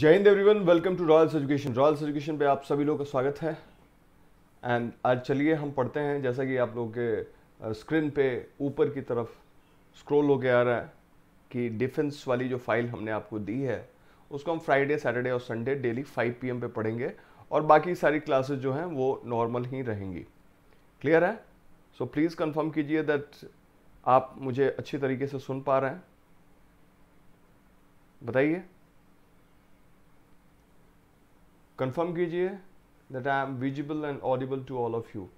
जय Hind everyone welcome to Royals education Royals education पे आप सभी लोगों का स्वागत है एंड आज चलिए हम पढ़ते हैं जैसा कि आप लोगों के स्क्रीन पे ऊपर की तरफ स्क्रॉल होके आ रहा है कि डिफेंस वाली जो फाइल हमने आपको दी है उसको हम फ्राइडे सैटरडे और संडे डेली 5 पीएम पे पढ़ेंगे और बाकी सारी क्लासेज जो हैं वो नॉर्मल ही रहेंगी क्लियर है सो प्लीज़ कन्फर्म कीजिए दैट आप मुझे अच्छी तरीके से सुन पा रहे हैं बताइए कंफर्म कीजिए that I am visible and audible to all of you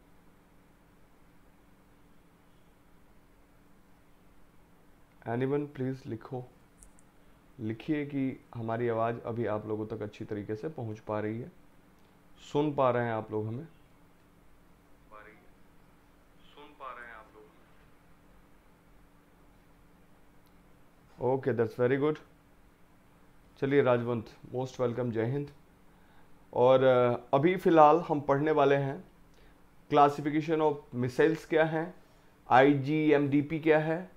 anyone please लिखो लिखिए कि हमारी आवाज़ अभी आप लोगों तक अच्छी तरीके से पहुंच पा रही है सुन पा रहे हैं आप लोग हमें ओके दैट्स वेरी गुड चलिए राजवंत मोस्ट वेलकम जय हिंद और अभी फ़िलहाल हम पढ़ने वाले हैं क्लासिफिकेशन ऑफ मिसाइल्स क्या हैं आईजीएमडीपी क्या है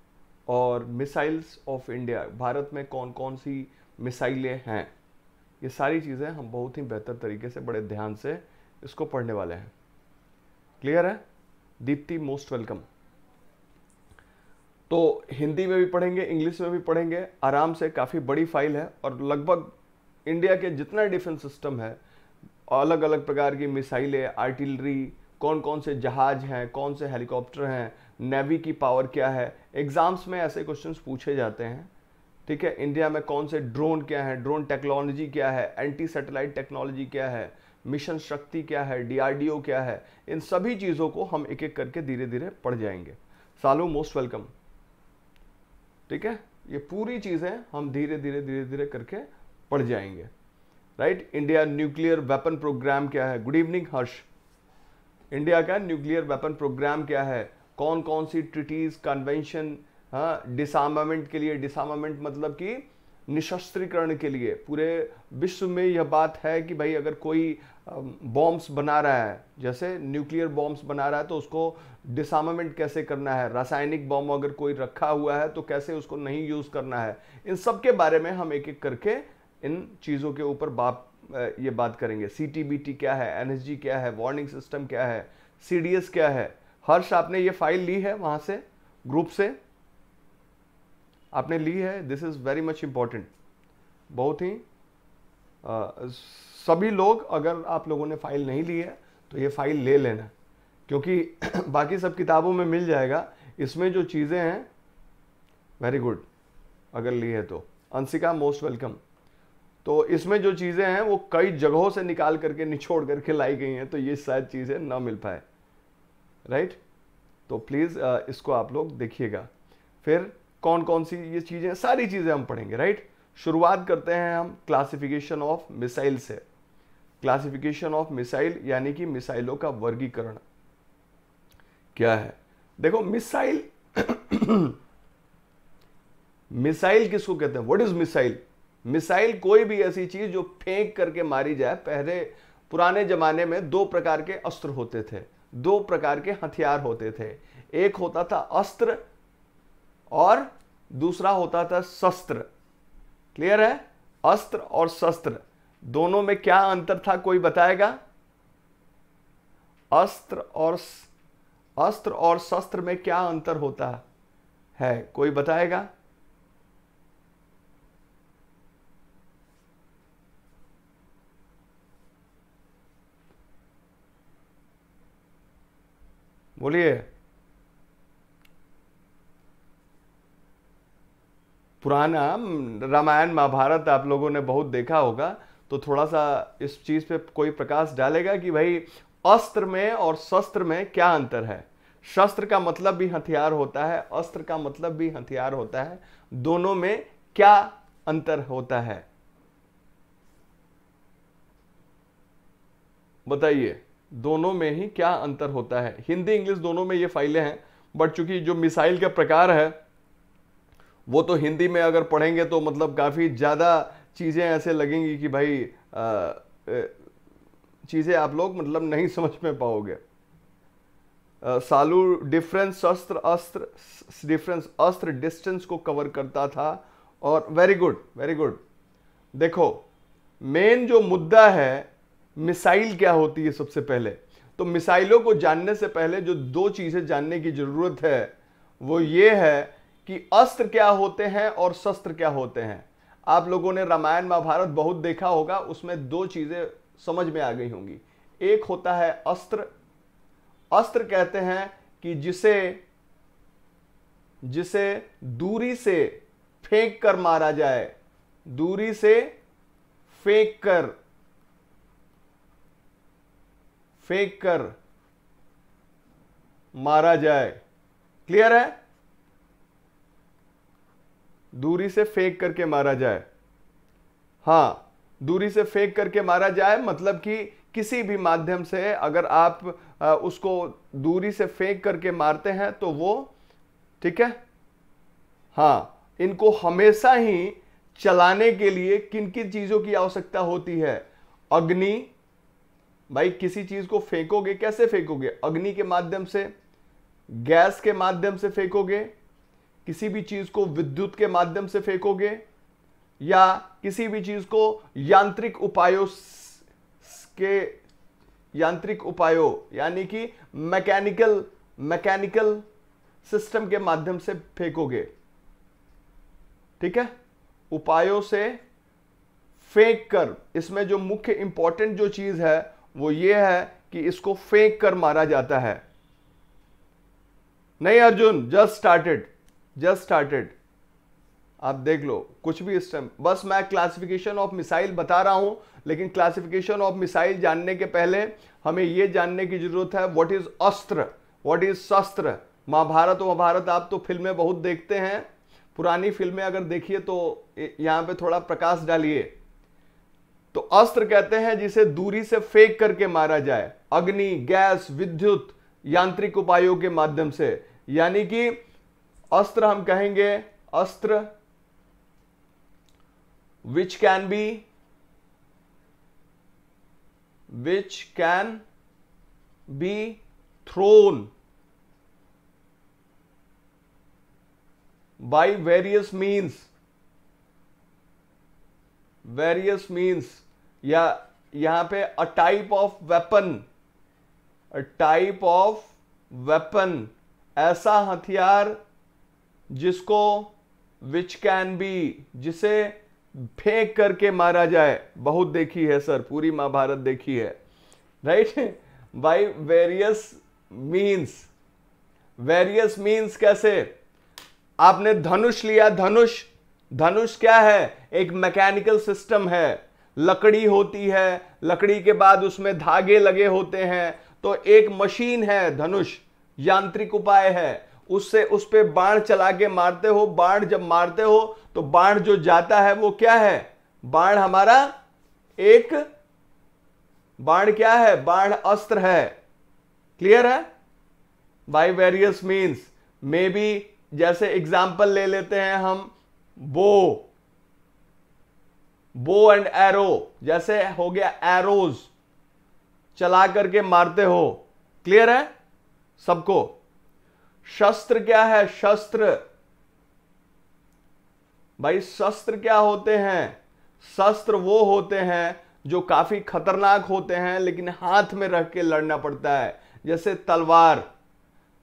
और मिसाइल्स ऑफ इंडिया भारत में कौन कौन सी मिसाइलें हैं ये सारी चीज़ें हम बहुत ही बेहतर तरीके से बड़े ध्यान से इसको पढ़ने वाले हैं क्लियर है दीप्ति मोस्ट वेलकम तो हिंदी में भी पढ़ेंगे इंग्लिश में भी पढ़ेंगे आराम से काफ़ी बड़ी फाइल है और लगभग इंडिया के जितना डिफेंस सिस्टम है अलग अलग प्रकार की मिसाइलें आर्टिलरी कौन कौन से जहाज हैं कौन से हेलीकॉप्टर हैं नेवी की पावर क्या है एग्ज़ाम्स में ऐसे क्वेश्चंस पूछे जाते हैं ठीक है इंडिया में कौन से ड्रोन क्या है ड्रोन टेक्नोलॉजी क्या है एंटी सैटेलाइट टेक्नोलॉजी क्या है मिशन शक्ति क्या है डीआरडीओ क्या है इन सभी चीज़ों को हम एक एक करके धीरे धीरे पढ़ जाएंगे सालो मोस्ट वेलकम ठीक है ये पूरी चीज़ें हम धीरे धीरे धीरे धीरे करके पढ़ जाएंगे right India nuclear weapon program क्या है गुड इवनिंग हर्ष इंडिया का न्यूक्लियर वेपन प्रोग्राम क्या है कौन कौन सी ट्रिटीज कन्वेंशन हाँ के लिए डिसआर्मामेंट मतलब कि निशस्त्रीकरण के लिए पूरे विश्व में यह बात है कि भाई अगर कोई बॉम्ब्स बना रहा है जैसे न्यूक्लियर बॉम्ब्स बना रहा है तो उसको डिसआर्मामेंट कैसे करना है रासायनिक बॉम्ब अगर कोई रखा हुआ है तो कैसे उसको नहीं यूज़ करना है इन सब के बारे में हम एक एक करके इन चीज़ों के ऊपर बाप ये बात करेंगे सी क्या है एन क्या है वार्निंग सिस्टम क्या है सी क्या है हर्ष आपने ये फाइल ली है वहाँ से ग्रुप से आपने ली है this is very much important बहुत ही आ, सभी लोग अगर आप लोगों ने फाइल नहीं ली है तो ये फाइल ले लेना क्योंकि बाकी सब किताबों में मिल जाएगा इसमें जो चीज़ें हैं वेरी गुड अगर ली है तो अंशिका मोस्ट वेलकम तो इसमें जो चीज़ें हैं वो कई जगहों से निकाल करके निचोड़ करके लाई गई हैं तो ये शायद चीज़ें ना मिल पाए राइट तो प्लीज़ uh, इसको आप लोग देखिएगा फिर कौन कौन सी ये चीज़ें सारी चीज़ें हम पढ़ेंगे राइट शुरुआत करते हैं हम क्लासिफिकेशन ऑफ मिसाइल से क्लासिफिकेशन ऑफ मिसाइल यानी कि मिसाइलों का वर्गीकरण क्या है देखो मिसाइल मिसाइल किसको कहते हैं व्हाट इज मिसाइल मिसाइल कोई भी ऐसी चीज जो फेंक करके मारी जाए पहले पुराने जमाने में दो प्रकार के अस्त्र होते थे दो प्रकार के हथियार होते थे एक होता था अस्त्र और दूसरा होता था शस्त्र क्लियर है अस्त्र और शस्त्र दोनों में क्या अंतर था कोई बताएगा अस्त्र और अस्त्र और शस्त्र में क्या अंतर होता है कोई बताएगा बोलिए पुराना रामायण महाभारत आप लोगों ने बहुत देखा होगा तो थोड़ा सा इस चीज पे कोई प्रकाश डालेगा कि भाई अस्त्र में और शस्त्र में क्या अंतर है शस्त्र का मतलब भी हथियार होता है अस्त्र का मतलब भी हथियार होता है दोनों में क्या अंतर होता है बताइए दोनों में ही क्या अंतर होता है हिंदी इंग्लिश दोनों में ये फाइलें हैं बट चूंकि जो मिसाइल का प्रकार है वो तो हिंदी में अगर पढ़ेंगे तो मतलब काफ़ी ज़्यादा चीज़ें ऐसे लगेंगी कि भाई चीज़ें आप लोग मतलब नहीं समझ में पाओगे सालू डिफरेंस अस्त्र अस्त्र डिफरेंस अस्त्र डिस्टेंस को कवर करता था और वेरी गुड वेरी गुड देखो मेन जो मुद्दा है मिसाइल क्या होती है सबसे पहले तो मिसाइलों को जानने से पहले जो दो चीज़ें जानने की ज़रूरत है वो ये है कि अस्त्र क्या होते हैं और शस्त्र क्या होते हैं आप लोगों ने रामायण महाभारत बहुत देखा होगा उसमें दो चीज़ें समझ में आ गई होंगी एक होता है अस्त्र अस्त्र कहते हैं कि जिसे जिसे दूरी से फेंक कर मारा जाए दूरी से फेंक कर फेंक कर मारा जाए क्लियर है दूरी से फेंक करके मारा जाए हां दूरी से फेंक करके मारा जाए मतलब कि किसी भी माध्यम से अगर आप उसको दूरी से फेंक करके मारते हैं तो वो ठीक है हां इनको हमेशा ही चलाने के लिए किन किन चीज़ों की आवश्यकता होती है अग्नि भाई किसी चीज को फेंकोगे कैसे फेंकोगे अग्नि के माध्यम से गैस के माध्यम से फेंकोगे किसी भी चीज को विद्युत के माध्यम से फेंकोगे या किसी भी चीज को यांत्रिक उपायों के यांत्रिक उपायों यानी कि मैकेनिकल मैकेनिकल सिस्टम के माध्यम से फेंकोगे ठीक है उपायों से फेंक कर इसमें जो मुख्य इंपॉर्टेंट जो चीज है वो ये है कि इसको फेंक कर मारा जाता है नहीं Arjun just started just started आप देख लो कुछ भी इस टाइम बस मैं क्लासिफिकेशन ऑफ मिसाइल बता रहा हूं लेकिन क्लासिफिकेशन ऑफ मिसाइल जानने के पहले हमें यह जानने की जरूरत है व्हाट इज अस्त्र व्हाट इज शस्त्र महाभारत महाभारत आप तो फिल्में बहुत देखते हैं पुरानी फिल्में अगर देखिए तो यहां पे थोड़ा प्रकाश डालिए तो अस्त्र कहते हैं जिसे दूरी से फेंक करके मारा जाए अग्नि गैस विद्युत यांत्रिक उपायों के माध्यम से यानी कि अस्त्र हम कहेंगे अस्त्र which can be which can be thrown by various means various means या यहां पे a type of weapon a type of weapon ऐसा हथियार जिसको विच कैन बी जिसे फेंक करके मारा जाए बहुत देखी है सर पूरी महाभारत देखी है right by various means various means कैसे आपने धनुष लिया धनुष धनुष क्या है एक मैकेनिकल सिस्टम है लकड़ी होती है लकड़ी के बाद उसमें धागे लगे होते हैं तो एक मशीन है धनुष यांत्रिक उपाय है उससे उस पर बाण चला के मारते हो बाण जब मारते हो तो बाण जो जाता है वो क्या है बाण हमारा एक बाण क्या है बाण अस्त्र है क्लियर है by various means may be जैसे एग्जाम्पल ले लेते हैं हम बो बो एंड एरो जैसे हो गया एरोज चला करके मारते हो क्लियर है सबको शस्त्र क्या है शस्त्र भाई शस्त्र क्या होते हैं शस्त्र वो होते हैं जो काफी खतरनाक होते हैं लेकिन हाथ में रख के लड़ना पड़ता है जैसे तलवार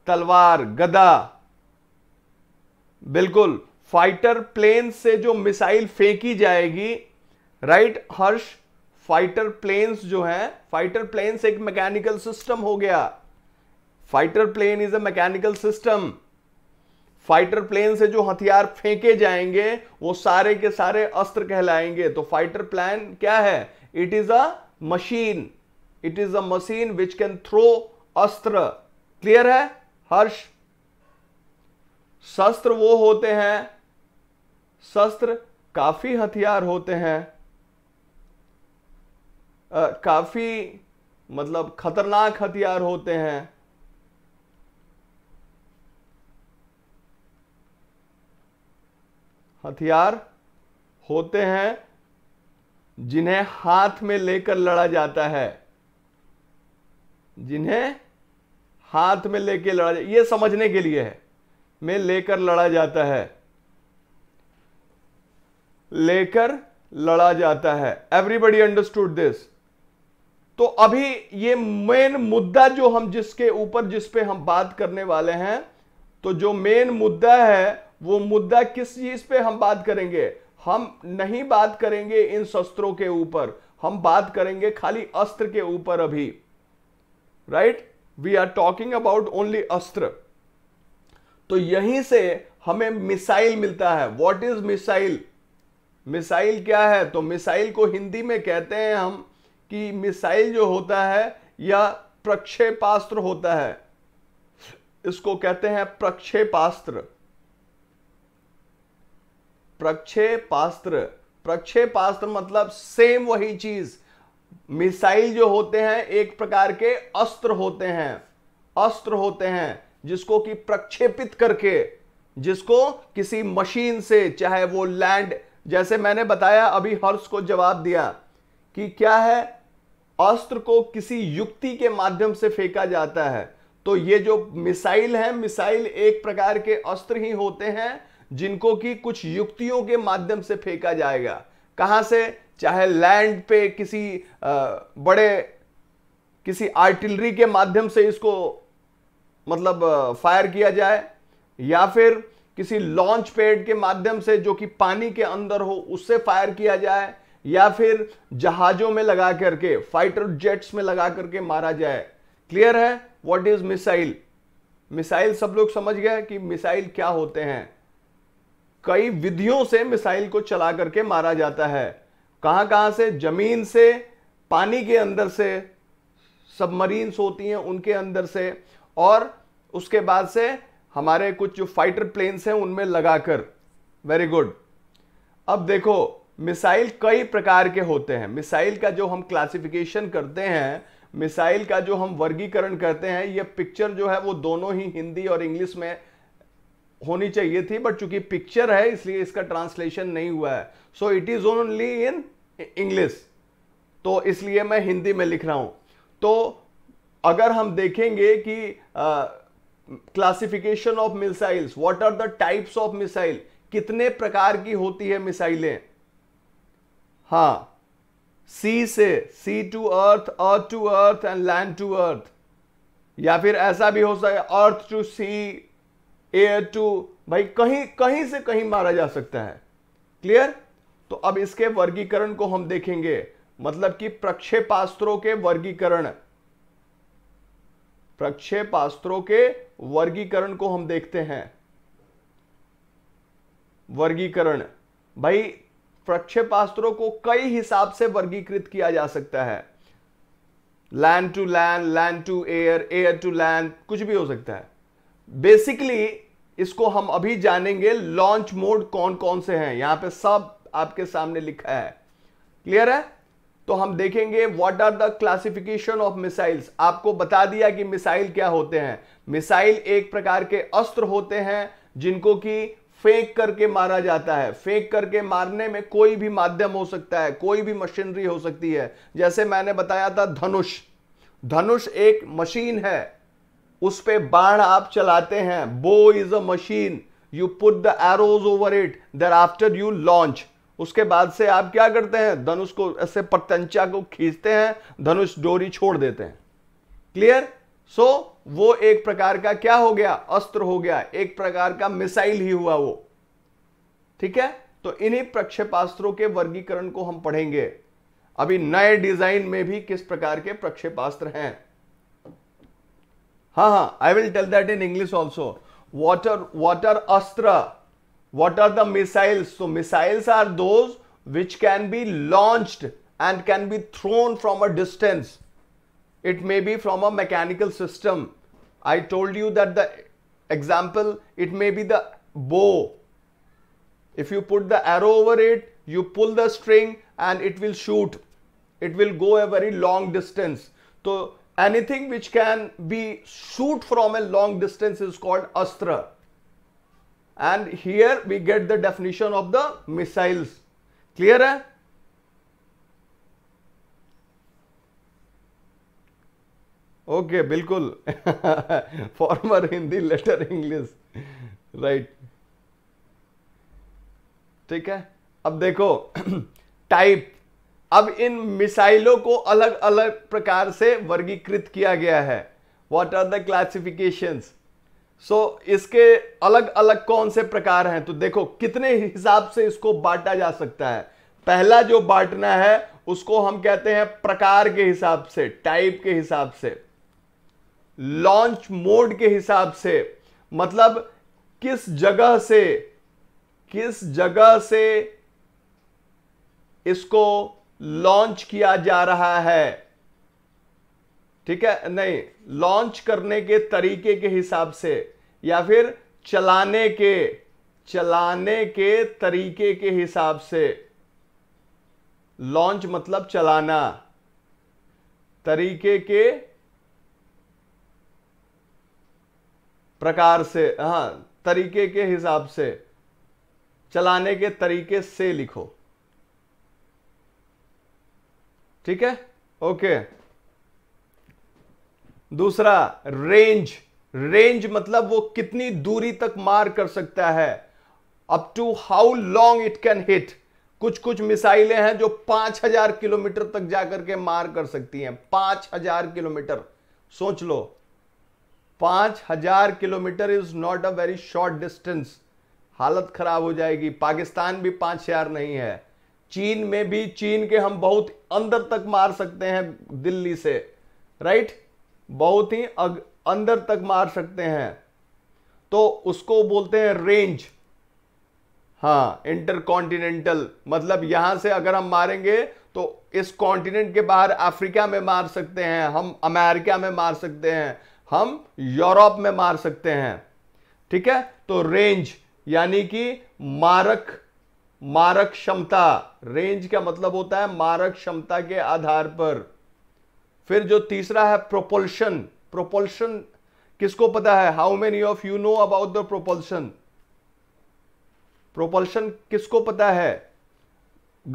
तलवार गदा बिल्कुल फाइटर प्लेन से जो मिसाइल फेंकी जाएगी राइट हर्ष फाइटर प्लेन्स जो है फाइटर प्लेन्स एक मैकेनिकल सिस्टम हो गया fighter plane is a mechanical system fighter plane से जो हथियार फेंके जाएंगे वो सारे के सारे अस्त्र कहलाएंगे तो फाइटर प्लान क्या है it is a machine it is a machine which can throw अस्त्र क्लियर है हर्ष शस्त्र वो होते हैं शस्त्र काफ़ी हथियार होते हैं काफ़ी मतलब खतरनाक हथियार होते हैं हथियार होते हैं जिन्हें हाथ में लेकर लड़ा जाता है जिन्हें हाथ में लेकर लड़ा जा ये समझने के लिए है में लेकर लड़ा जाता है लेकर लड़ा जाता है एवरीबडी अंडरस्टूड दिस तो अभी ये मेन मुद्दा जो हम जिसके ऊपर जिस पे हम बात करने वाले हैं तो जो मेन मुद्दा है वो मुद्दा किस चीज पे हम बात करेंगे हम नहीं बात करेंगे इन शस्त्रों के ऊपर हम बात करेंगे खाली अस्त्र के ऊपर अभी right we are talking about only अस्त्र तो यहीं से हमें मिसाइल मिलता है वॉट इज मिसाइल मिसाइल क्या है तो मिसाइल को हिंदी में कहते हैं हम कि मिसाइल जो होता है या प्रक्षेपास्त्र होता है इसको कहते हैं प्रक्षेपास्त्र प्रक्षेपास्त्र प्रक्षेपास्त्र मतलब सेम वही चीज मिसाइल जो होते हैं एक प्रकार के अस्त्र होते हैं अस्त्र होते हैं जिसको कि प्रक्षेपित करके जिसको किसी मशीन से चाहे वो लैंड जैसे मैंने बताया अभी हर्ष को जवाब दिया कि क्या है अस्त्र को किसी युक्ति के माध्यम से फेंका जाता है तो ये जो मिसाइल है मिसाइल एक प्रकार के अस्त्र ही होते हैं जिनको कि कुछ युक्तियों के माध्यम से फेंका जाएगा कहां से चाहे लैंड पे किसी बड़े किसी आर्टिलरी के माध्यम से इसको मतलब फायर किया जाए या फिर किसी लॉन्च पैड के माध्यम से जो कि पानी के अंदर हो उससे फायर किया जाए या फिर जहाजों में लगा करके फाइटर जेट्स में लगा करके मारा जाए क्लियर है व्हाट इज मिसाइल मिसाइल सब लोग समझ गए कि मिसाइल क्या होते हैं कई विधियों से मिसाइल को चला करके मारा जाता है कहां कहां से जमीन से पानी के अंदर से सबमरीन्स होती हैं उनके अंदर से और उसके बाद से हमारे कुछ जो फाइटर प्लेन्स हैं उनमें लगाकर वेरी गुड अब देखो मिसाइल कई प्रकार के होते हैं मिसाइल का जो हम क्लासिफिकेशन करते हैं मिसाइल का जो हम वर्गीकरण करते हैं ये पिक्चर जो है वो दोनों ही हिंदी और इंग्लिश में होनी चाहिए थी बट चूंकि पिक्चर है इसलिए इसका ट्रांसलेशन नहीं हुआ है so it is only in English तो इसलिए मैं हिंदी में लिख रहा हूं तो अगर हम देखेंगे कि आ, classification of missiles what are the types of missile कितने प्रकार की होती है मिसाइलें हा सी से sea to earth earth to earth and land to earth या फिर ऐसा भी हो सकता है earth to sea air to भाई कहीं कहीं से कहीं मारा जा सकता है क्लियर तो अब इसके वर्गीकरण को हम देखेंगे मतलब कि प्रक्षेपास्त्रों के वर्गीकरण प्रक्षेपास्त्रों के वर्गीकरण को हम देखते हैं वर्गीकरण भाई प्रक्षेपास्त्रों को कई हिसाब से वर्गीकृत किया जा सकता है land to land land to air air to land कुछ भी हो सकता है बेसिकली इसको हम अभी जानेंगे लॉन्च मोड कौन कौन से हैं यहां पे सब आपके सामने लिखा है क्लियर है तो हम देखेंगे what are the classification of missiles आपको बता दिया कि मिसाइल क्या होते हैं मिसाइल एक प्रकार के अस्त्र होते हैं जिनको कि फेंक करके मारा जाता है फेंक करके मारने में कोई भी माध्यम हो सकता है कोई भी मशीनरी हो सकती है जैसे मैंने बताया था धनुष धनुष एक मशीन है उस पर बाण आप चलाते हैं bow is a machine you put the arrows over it thereafter you launch उसके बाद से आप क्या करते हैं धनुष को ऐसे प्रत्यंचा को खींचते हैं धनुष डोरी छोड़ देते हैं क्लियर सो so, वो एक प्रकार का क्या हो गया अस्त्र हो गया एक प्रकार का मिसाइल ही हुआ वो ठीक है तो इन्हीं प्रक्षेपास्त्रों के वर्गीकरण को हम पढ़ेंगे अभी नए डिजाइन में भी किस प्रकार के प्रक्षेपास्त्र हैं हाँ हाँ I will tell that in English also water water अस्त्र What are the missiles? So missiles are those which can be launched and can be thrown from a distance. It may be from a mechanical system. I told you that the example, it may be the bow. If you put the arrow over it, you pull the string and it will shoot. It will go a very long distance. So anything which can be shoot from a long distance is called astra. And here we get the definition of the missiles clear है okay okay, बिल्कुल former Hindi latter English right ठीक है अब देखो type अब इन मिसाइलों को अलग अलग प्रकार से वर्गीकृत किया गया है what are the classifications so so, इसके अलग अलग कौन से प्रकार हैं तो देखो कितने हिसाब से इसको बांटा जा सकता है पहला जो बांटना है उसको हम कहते हैं प्रकार के हिसाब से टाइप के हिसाब से लॉन्च मोड के हिसाब से मतलब किस जगह से किस जगह से इसको लॉन्च किया जा रहा है ठीक है नहीं लॉन्च करने के तरीके के हिसाब से या फिर चलाने के चलाने के तरीके के हिसाब से लॉन्च मतलब चलाना तरीके के प्रकार से हाँ तरीके के हिसाब से चलाने के तरीके से लिखो ठीक है ओके okay. दूसरा रेंज रेंज मतलब वो कितनी दूरी तक मार कर सकता है up to how long it can hit कुछ कुछ मिसाइलें हैं जो 5000 किलोमीटर तक जाकर के मार कर सकती हैं 5000 किलोमीटर सोच लो 5000 kilometre is not a very short distance हालत खराब हो जाएगी पाकिस्तान भी 5000 नहीं है चीन में भी चीन के हम बहुत अंदर तक मार सकते हैं दिल्ली से राइट right? बहुत ही अंदर तक मार सकते हैं तो उसको बोलते हैं रेंज हाँ इंटर कॉन्टिनेंटल मतलब यहां से अगर हम मारेंगे तो इस कॉन्टिनेंट के बाहर अफ्रीका में मार सकते हैं हम अमेरिका में मार सकते हैं हम यूरोप में मार सकते हैं ठीक है तो रेंज यानी कि मारक मारक क्षमता रेंज का मतलब होता है मारक क्षमता के आधार पर फिर जो तीसरा है प्रोपल्शन प्रोपल्शन किसको पता है how many of you know about the propulsion propulsion किसको पता है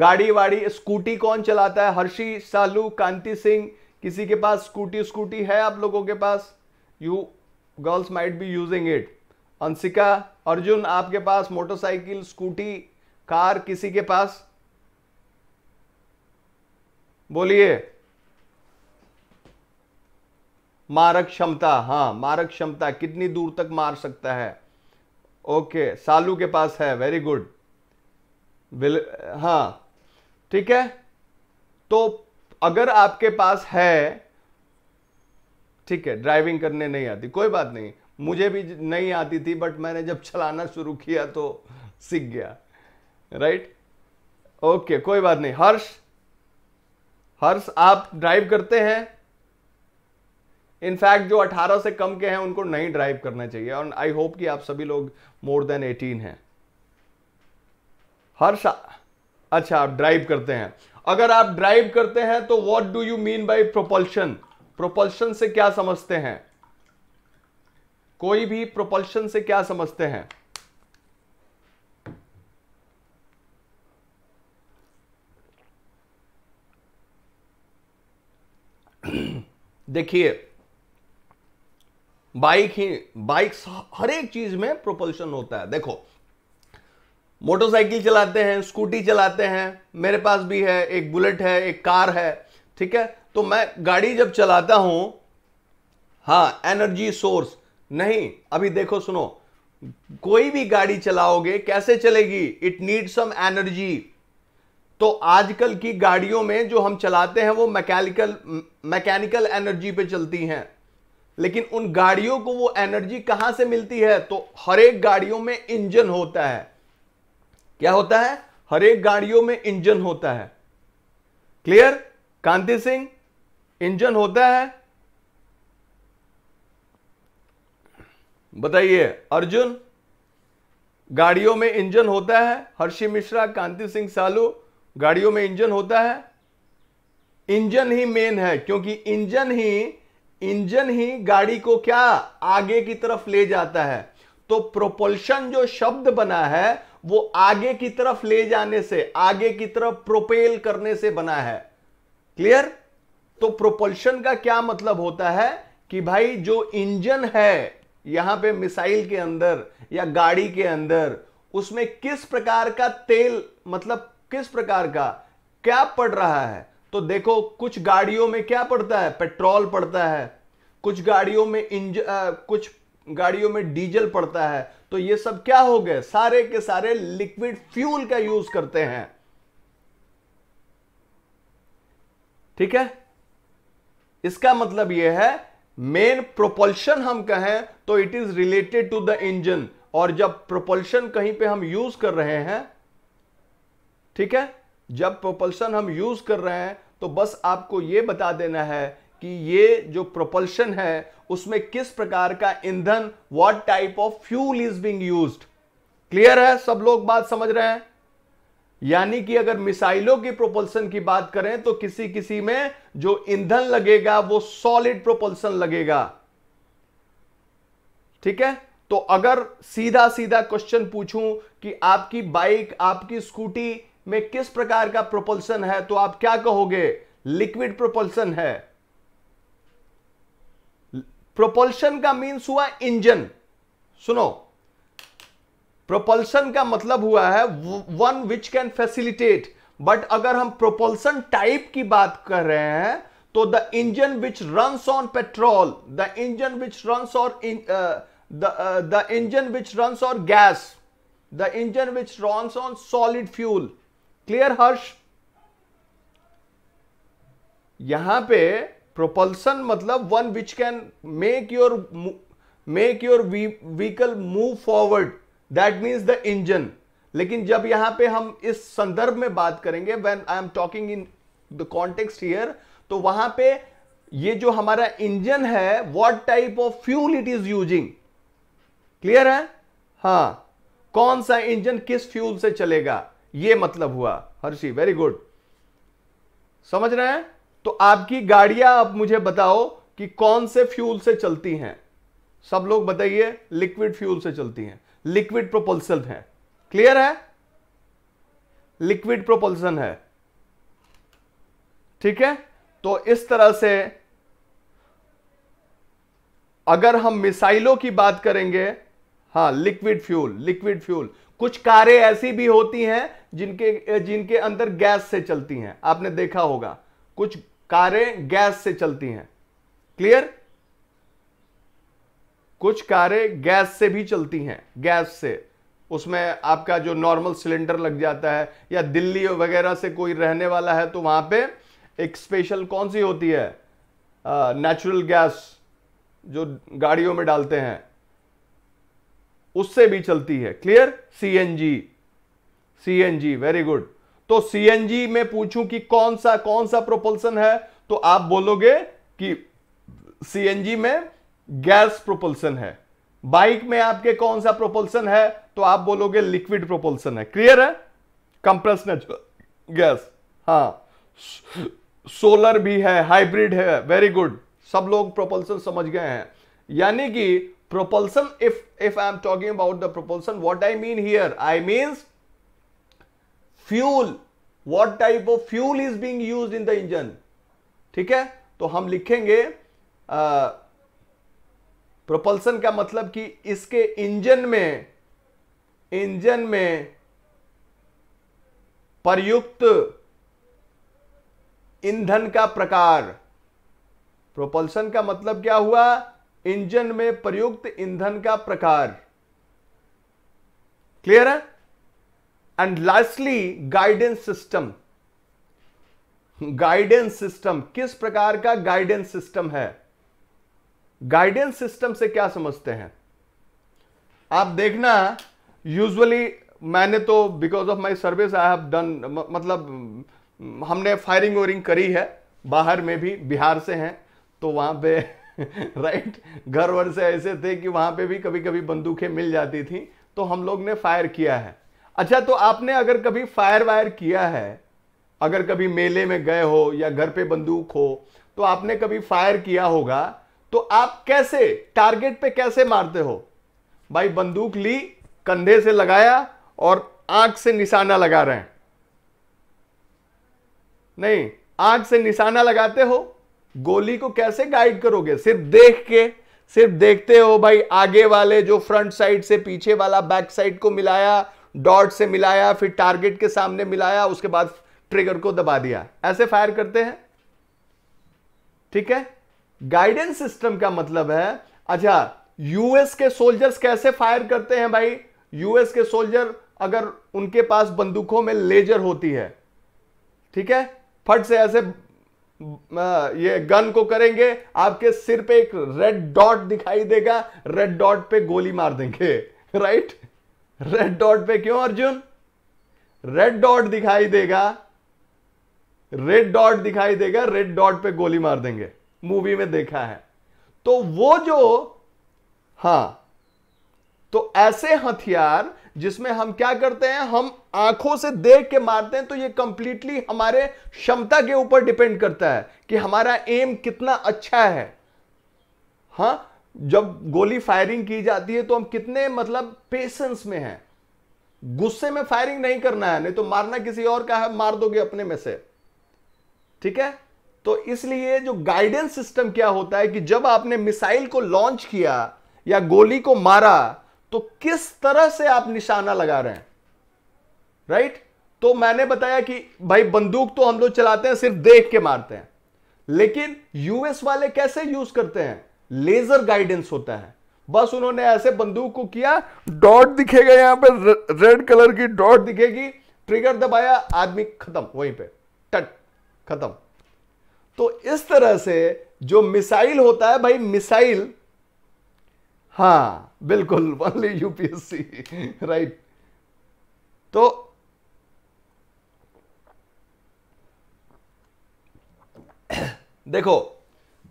गाड़ी वाड़ी स्कूटी कौन चलाता है हर्षी सालू कांति सिंह किसी के पास स्कूटी स्कूटी है आप लोगों के पास you girls might be using it Anshika Arjun आपके पास मोटरसाइकिल स्कूटी कार किसी के पास बोलिए मारक क्षमता हाँ मारक क्षमता कितनी दूर तक मार सकता है ओके सालू के पास है वेरी गुड विल हाँ ठीक है तो अगर आपके पास है ठीक है ड्राइविंग करने नहीं आती कोई बात नहीं मुझे भी नहीं आती थी बट मैंने जब चलाना शुरू किया तो सीख गया राइट ओके कोई बात नहीं हर्ष हर्ष आप ड्राइव करते हैं इनफैक्ट जो 18 से कम के हैं उनको नहीं ड्राइव करना चाहिए और आई होप कि आप सभी लोग मोर देन 18 हैं हर सा अच्छा आप ड्राइव करते हैं अगर आप ड्राइव करते हैं तो what do you mean by propulsion propulsion से क्या समझते हैं कोई भी प्रोपल्शन से क्या समझते हैं देखिए बाइक ही बाइक हर एक चीज में प्रोपल्शन होता है देखो मोटरसाइकिल चलाते हैं स्कूटी चलाते हैं मेरे पास भी है एक बुलेट है एक कार है ठीक है तो मैं गाड़ी जब चलाता हूं हाँ एनर्जी सोर्स नहीं अभी देखो सुनो कोई भी गाड़ी चलाओगे कैसे चलेगी इट नीड सम एनर्जी तो आजकल की गाड़ियों में जो हम चलाते हैं वो मैकेनिकल मैकेनिकल एनर्जी पे चलती हैं लेकिन उन गाड़ियों को वो एनर्जी कहां से मिलती है तो हर एक गाड़ियों में इंजन होता है क्या होता है हर एक गाड़ियों में इंजन होता है क्लियर कांति सिंह इंजन होता है बताइए अर्जुन गाड़ियों में इंजन होता है हर्षी मिश्रा कांति सिंह सालू गाड़ियों में इंजन होता है इंजन ही मेन है क्योंकि इंजन ही इंजन ही गाड़ी को क्या आगे की तरफ ले जाता है तो प्रोपल्शन जो शब्द बना है वो आगे की तरफ ले जाने से आगे की तरफ प्रोपेल करने से बना है क्लियर तो प्रोपल्शन का क्या मतलब होता है कि भाई जो इंजन है यहां पे मिसाइल के अंदर या गाड़ी के अंदर उसमें किस प्रकार का तेल मतलब किस प्रकार का क्या पड़ रहा है तो देखो कुछ गाड़ियों में क्या पड़ता है पेट्रोल पड़ता है कुछ गाड़ियों में इंज आ, कुछ गाड़ियों में डीजल पड़ता है तो ये सब क्या हो गए सारे के सारे लिक्विड फ्यूल का यूज करते हैं ठीक है इसका मतलब यह है मेन प्रोपल्शन हम कहें तो it is related to the engine और जब प्रोपल्शन कहीं पे हम यूज कर रहे हैं ठीक है जब प्रोपल्शन हम यूज कर रहे हैं तो बस आपको ये बता देना है कि ये जो प्रोपल्शन है उसमें किस प्रकार का ईंधन what type of fuel is being used clear है सब लोग बात समझ रहे हैं यानी कि अगर मिसाइलों की प्रोपल्सन की बात करें तो किसी किसी में जो ईंधन लगेगा वो सॉलिड प्रोपल्सन लगेगा ठीक है तो अगर सीधा सीधा क्वेश्चन पूछूं कि आपकी बाइक आपकी स्कूटी में किस प्रकार का प्रोपल्सन है तो आप क्या कहोगे लिक्विड प्रोपल्सन है प्रोपल्शन का मीन्स हुआ इंजन सुनो प्रोपल्सन का मतलब हुआ है one which can facilitate but अगर हम प्रोपल्सन टाइप की बात कर रहे हैं तो the engine which run on petrol the engine which run और द इंजन विच रन और gas the engine which run on solid fuel clear Harsh यहां पे प्रोपल्सन मतलब one which can make your make your vehicle move forward that means the engine लेकिन जब यहां पे हम इस संदर्भ में बात करेंगे when I am talking in the context here तो वहां पे ये जो हमारा इंजन है what type of fuel it is using clear है हा कौन सा इंजन किस फ्यूल से चलेगा ये मतलब हुआ हर्षी वेरी गुड समझ रहे हैं तो आपकी गाड़ियां आप मुझे बताओ कि कौन से फ्यूल से चलती हैं सब लोग बताइए लिक्विड फ्यूल से चलती हैं लिक्विड प्रोपल्सन है क्लियर है लिक्विड प्रोपल्सन है ठीक है तो इस तरह से अगर हम मिसाइलों की बात करेंगे हाँ लिक्विड फ्यूल लिक्विड फ्यूल कुछ कारें ऐसी भी होती हैं जिनके जिनके अंदर गैस से चलती हैं आपने देखा होगा कुछ कारें गैस से चलती हैं क्लियर कुछ कारें गैस से भी चलती हैं गैस से उसमें आपका जो नॉर्मल सिलेंडर लग जाता है या दिल्ली वगैरह से कोई रहने वाला है तो वहां पे एक स्पेशल कौन सी होती है नेचुरल गैस जो गाड़ियों में डालते हैं उससे भी चलती है clear CNG CNG very good तो सीएनजी में पूछूं कि कौन सा कौन सा प्रोपल्सन है तो आप बोलोगे कि सीएनजी में गैस प्रोपल्सन है बाइक में आपके कौन सा प्रोपल्सन है तो आप बोलोगे लिक्विड प्रोपल्सन है क्लियर है कंप्रेस नेचुरल गैस हाँ सोलर भी है हाइब्रिड है वेरी गुड सब लोग प्रोपल्सन समझ गए हैं यानी कि propulsion if if i am talking about the propulsion what i mean here i means fuel what type of fuel is being used in the engine ठीक है तो हम लिखेंगे प्रोपल्सन का मतलब कि इसके इंजन में इंजन में प्रयुक्त ईंधन का प्रकार प्रोपल्सन का मतलब क्या हुआ इंजन में प्रयुक्त ईंधन का प्रकार क्लियर है and lastly guidance system guidance system किस प्रकार का गाइडेंस सिस्टम है गाइडेंस सिस्टम से क्या समझते हैं आप देखना यूजुअली मैंने तो because of my service I have done मतलब हमने फायरिंग वायरिंग करी है बाहर में भी बिहार से हैं तो वहां पे राइट घर वर से ऐसे थे कि वहां पे भी कभी कभी बंदूकें मिल जाती थी तो हम लोग ने फायर किया है अच्छा तो आपने अगर कभी फायर वायर किया है अगर कभी मेले में गए हो या घर पे बंदूक हो तो आपने कभी फायर किया होगा तो आप कैसे टारगेट पे कैसे मारते हो भाई बंदूक ली कंधे से लगाया और आंख से निशाना लगा रहे हैं नहीं आंख से निशाना लगाते हो गोली को कैसे गाइड करोगे सिर्फ देख के सिर्फ देखते हो भाई आगे वाले जो फ्रंट साइड से पीछे वाला बैक साइड को मिलाया डॉट से मिलाया फिर टारगेट के सामने मिलाया उसके बाद ट्रिगर को दबा दिया ऐसे फायर करते हैं ठीक है गाइडेंस सिस्टम का मतलब है अच्छा यूएस के सोल्जर्स कैसे फायर करते हैं भाई यूएस के सोल्जर अगर उनके पास बंदूकों में लेजर होती है ठीक है फट से ऐसे ये गन को करेंगे आपके सिर पे एक रेड डॉट दिखाई देगा रेड डॉट पे गोली मार देंगे राइट रेड डॉट पे क्यों अर्जुन रेड डॉट दिखाई देगा रेड डॉट दिखाई देगा रेड डॉट पे गोली मार देंगे मूवी में देखा है तो वो जो हां तो ऐसे हथियार जिसमें हम क्या करते हैं हम आंखों से देख के मारते हैं तो ये कंप्लीटली हमारे क्षमता के ऊपर डिपेंड करता है कि हमारा एम कितना अच्छा है हा जब गोली फायरिंग की जाती है तो हम कितने मतलब पेशेंस में हैं गुस्से में फायरिंग नहीं करना है नहीं तो मारना किसी और का है मार दोगे अपने में से ठीक है तो इसलिए जो गाइडेंस सिस्टम क्या होता है कि जब आपने मिसाइल को लॉन्च किया या गोली को मारा तो किस तरह से आप निशाना लगा रहे हैं राइट तो मैंने बताया कि भाई बंदूक तो हम लोग चलाते हैं सिर्फ देख के मारते हैं लेकिन यूएस वाले कैसे यूज करते हैं लेजर गाइडेंस होता है बस उन्होंने ऐसे बंदूक को किया डॉट दिखेगा यहां पर रेड कलर की डॉट दिखेगी ट्रिगर दबाया आदमी खत्म वहीं पे टट खत्म तो इस तरह से जो मिसाइल होता है भाई मिसाइल हाँ बिल्कुल ओनली यूपीएससी राइट तो देखो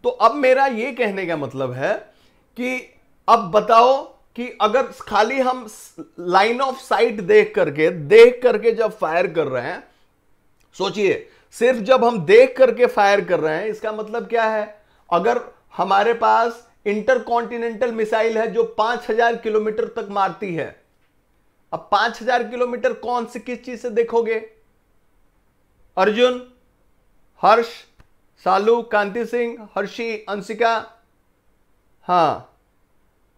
तो अब मेरा ये कहने का मतलब है कि अब बताओ कि अगर खाली हम लाइन ऑफ साइट देख करके देख करके जब फायर कर रहे हैं सोचिए सिर्फ जब हम देख करके फायर कर रहे हैं इसका मतलब क्या है अगर हमारे पास इंटरकॉन्टिनेंटल मिसाइल है जो 5000 किलोमीटर तक मारती है अब 5000 किलोमीटर कौन से किस चीज से देखोगे अर्जुन हर्ष सालू कांति सिंह हर्षी अंशिका हाँ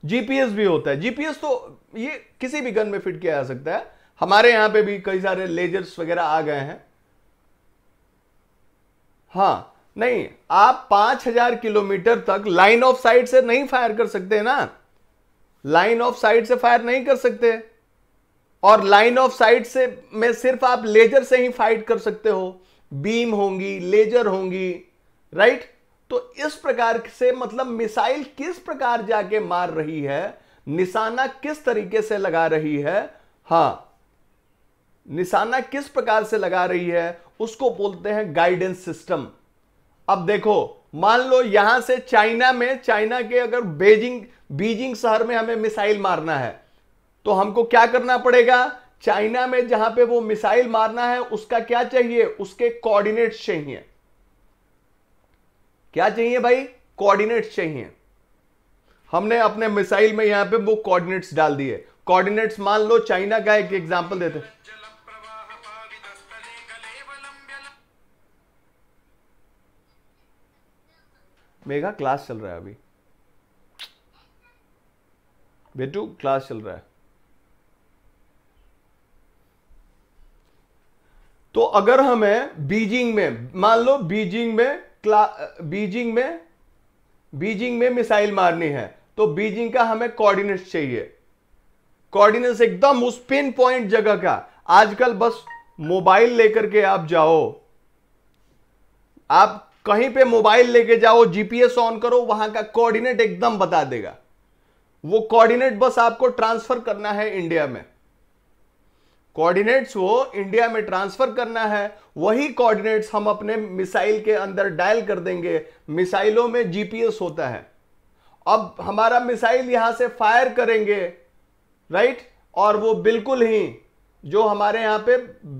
जीपीएस भी होता है जीपीएस तो ये किसी भी गन में फिट किया जा सकता है हमारे यहां पे भी कई सारे लेजर्स वगैरह आ गए हैं हाँ नहीं आप पांच हजार किलोमीटर तक लाइन ऑफ साइट से नहीं फायर कर सकते ना लाइन ऑफ साइट से फायर नहीं कर सकते और लाइन ऑफ साइट से में सिर्फ आप लेजर से ही फाइट कर सकते हो बीम होंगी लेजर होंगी राइट तो इस प्रकार से मतलब मिसाइल किस प्रकार जाके मार रही है निशाना किस तरीके से लगा रही है हा निशाना किस प्रकार से लगा रही है उसको बोलते हैं गाइडेंस सिस्टम अब देखो मान लो यहां से चाइना में चाइना के अगर बेजिंग बीजिंग शहर में हमें मिसाइल मारना है तो हमको क्या करना पड़ेगा चाइना में जहां पे वो मिसाइल मारना है उसका क्या चाहिए उसके कोऑर्डिनेट्स चाहिए क्या चाहिए भाई कोऑर्डिनेट्स चाहिए हमने अपने मिसाइल में यहां पे वो कोऑर्डिनेट्स डाल दिए कोऑर्डिनेट्स मान लो चाइना का एक एग्जांपल देते हैं मेगा क्लास चल रहा है अभी बेटू क्लास चल रहा है तो अगर हमें बीजिंग में मान लो बीजिंग में क्ला बीजिंग में बीजिंग में मिसाइल मारनी है तो बीजिंग का हमें कोऑर्डिनेट्स चाहिए कोऑर्डिनेट्स एकदम उस पिन पॉइंट जगह का आजकल बस मोबाइल लेकर के आप जाओ आप कहीं पे मोबाइल लेके जाओ जीपीएस ऑन करो वहां का कोऑर्डिनेट एकदम बता देगा वो कोऑर्डिनेट बस आपको ट्रांसफर करना है इंडिया में कोऑर्डिनेट्स वो इंडिया में ट्रांसफर करना है वही कोऑर्डिनेट्स हम अपने मिसाइल के अंदर डायल कर देंगे मिसाइलों में जीपीएस होता है अब हमारा मिसाइल यहां से फायर करेंगे राइट और वो बिल्कुल ही जो हमारे यहां पे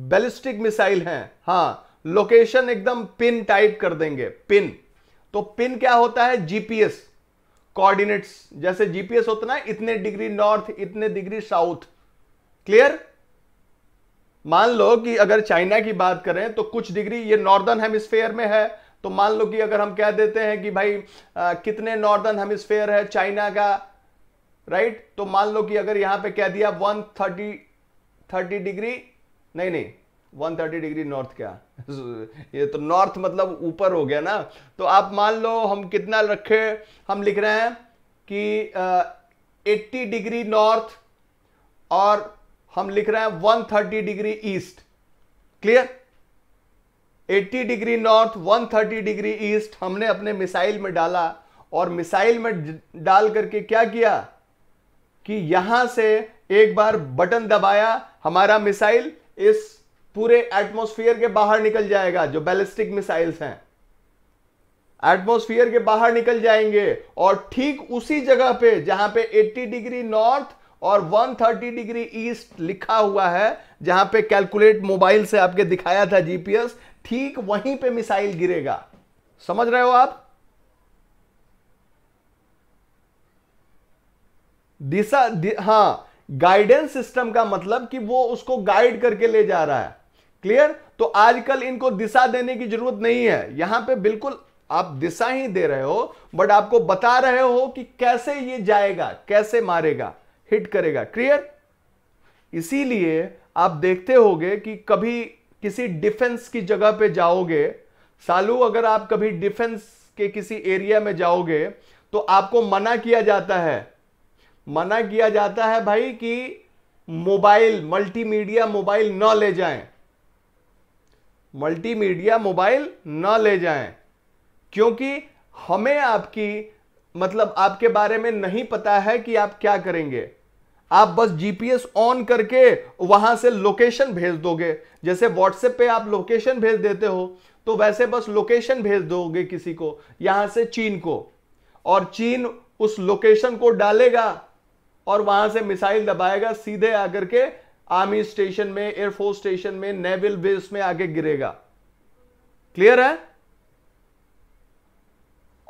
बैलिस्टिक मिसाइल हैं हाँ लोकेशन एकदम पिन टाइप कर देंगे पिन तो पिन क्या होता है जीपीएस कोऑर्डिनेट्स जैसे जीपीएस होता ना इतने डिग्री नॉर्थ इतने डिग्री साउथ क्लियर मान लो कि अगर चाइना की बात करें तो कुछ डिग्री ये नॉर्दर्न हेमिस्फेयर में है तो मान लो कि अगर हम कह देते हैं कि भाई आ, कितने नॉर्दर्न हेमिस्फेयर है चाइना का राइट तो मान लो कि अगर यहां पे कह दिया 130 30 डिग्री नहीं नहीं 130 डिग्री नॉर्थ क्या ये तो नॉर्थ मतलब ऊपर हो गया ना तो आप मान लो हम कितना रखे हम लिख रहे हैं कि uh, 80 डिग्री नॉर्थ और हम लिख रहे हैं 130 degree east clear 80 degree north 130 degree east हमने अपने मिसाइल में डाला और मिसाइल में डाल करके क्या किया कि यहां से एक बार बटन दबाया हमारा मिसाइल इस पूरे एटमोस्फियर के बाहर निकल जाएगा जो बैलिस्टिक मिसाइल्स हैं एटमोस्फियर के बाहर निकल जाएंगे और ठीक उसी जगह पे जहां पे 80 डिग्री नॉर्थ और 130 डिग्री ईस्ट लिखा हुआ है जहां पे कैलकुलेट मोबाइल से आपके दिखाया था जीपीएस ठीक वहीं पे मिसाइल गिरेगा समझ रहे हो आप दिशा दि, हाँ गाइडेंस सिस्टम का मतलब कि वो उसको गाइड करके ले जा रहा है क्लियर तो आजकल इनको दिशा देने की जरूरत नहीं है यहां पे बिल्कुल आप दिशा ही दे रहे हो बट आपको बता रहे हो कि कैसे ये जाएगा कैसे मारेगा हिट करेगा क्लियर इसीलिए आप देखते होगे कि कभी किसी डिफेंस की जगह पे जाओगे सालू अगर आप कभी डिफेंस के किसी एरिया में जाओगे तो आपको मना किया जाता है मना किया जाता है भाई कि मोबाइल मल्टीमीडिया मोबाइल न ले जाएं मल्टीमीडिया मोबाइल ना ले जाएं क्योंकि हमें आपकी मतलब आपके बारे में नहीं पता है कि आप क्या करेंगे आप बस जीपीएस ऑन करके वहां से लोकेशन भेज दोगे जैसे व्हाट्सएप पे आप लोकेशन भेज देते हो तो वैसे बस लोकेशन भेज दोगे किसी को यहां से चीन को और चीन उस लोकेशन को डालेगा और वहां से मिसाइल दबाएगा सीधे आकर के आर्मी स्टेशन में एयरफोर्स स्टेशन में नेवल बेस में आगे गिरेगा क्लियर है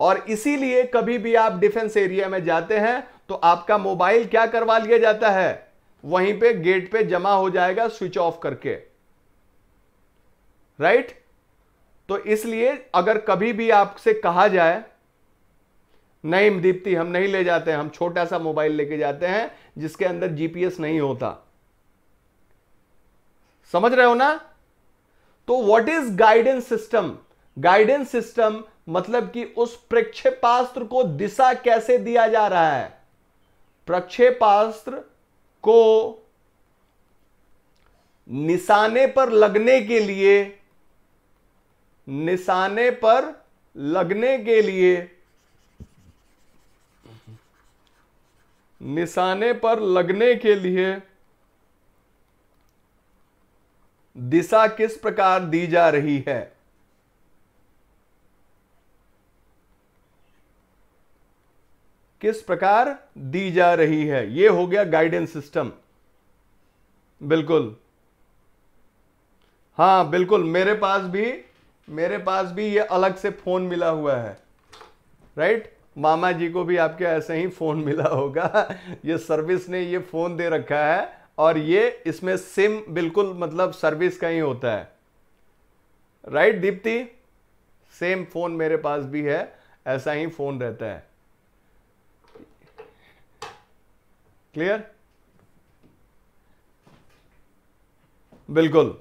और इसीलिए कभी भी आप डिफेंस एरिया में जाते हैं तो आपका मोबाइल क्या करवा लिया जाता है वहीं पे गेट पे जमा हो जाएगा स्विच ऑफ करके राइट right? तो इसलिए अगर कभी भी आपसे कहा जाए नहीं दीप्ति हम नहीं ले जाते हैं हम छोटा सा मोबाइल लेके जाते हैं जिसके अंदर जीपीएस नहीं होता समझ रहे हो ना तो what is guidance system guidance system मतलब कि उस प्रक्षेपास्त्र को दिशा कैसे दिया जा रहा है प्रक्षेपास्त्र को निशाने पर लगने के लिए निशाने पर लगने के लिए निशाने पर लगने के लिए दिशा किस प्रकार दी जा रही है किस प्रकार दी जा रही है यह हो गया गाइडेंस सिस्टम बिल्कुल हाँ बिल्कुल मेरे पास भी मेरे पास भी ये अलग से फोन मिला हुआ है राइट मामा जी को भी आपके ऐसे ही फोन मिला होगा ये सर्विस ने ये फोन दे रखा है और ये इसमें सिम बिल्कुल मतलब सर्विस का ही होता है right right, Deepti same phone मेरे पास भी है ऐसा ही फोन रहता है क्लियर बिल्कुल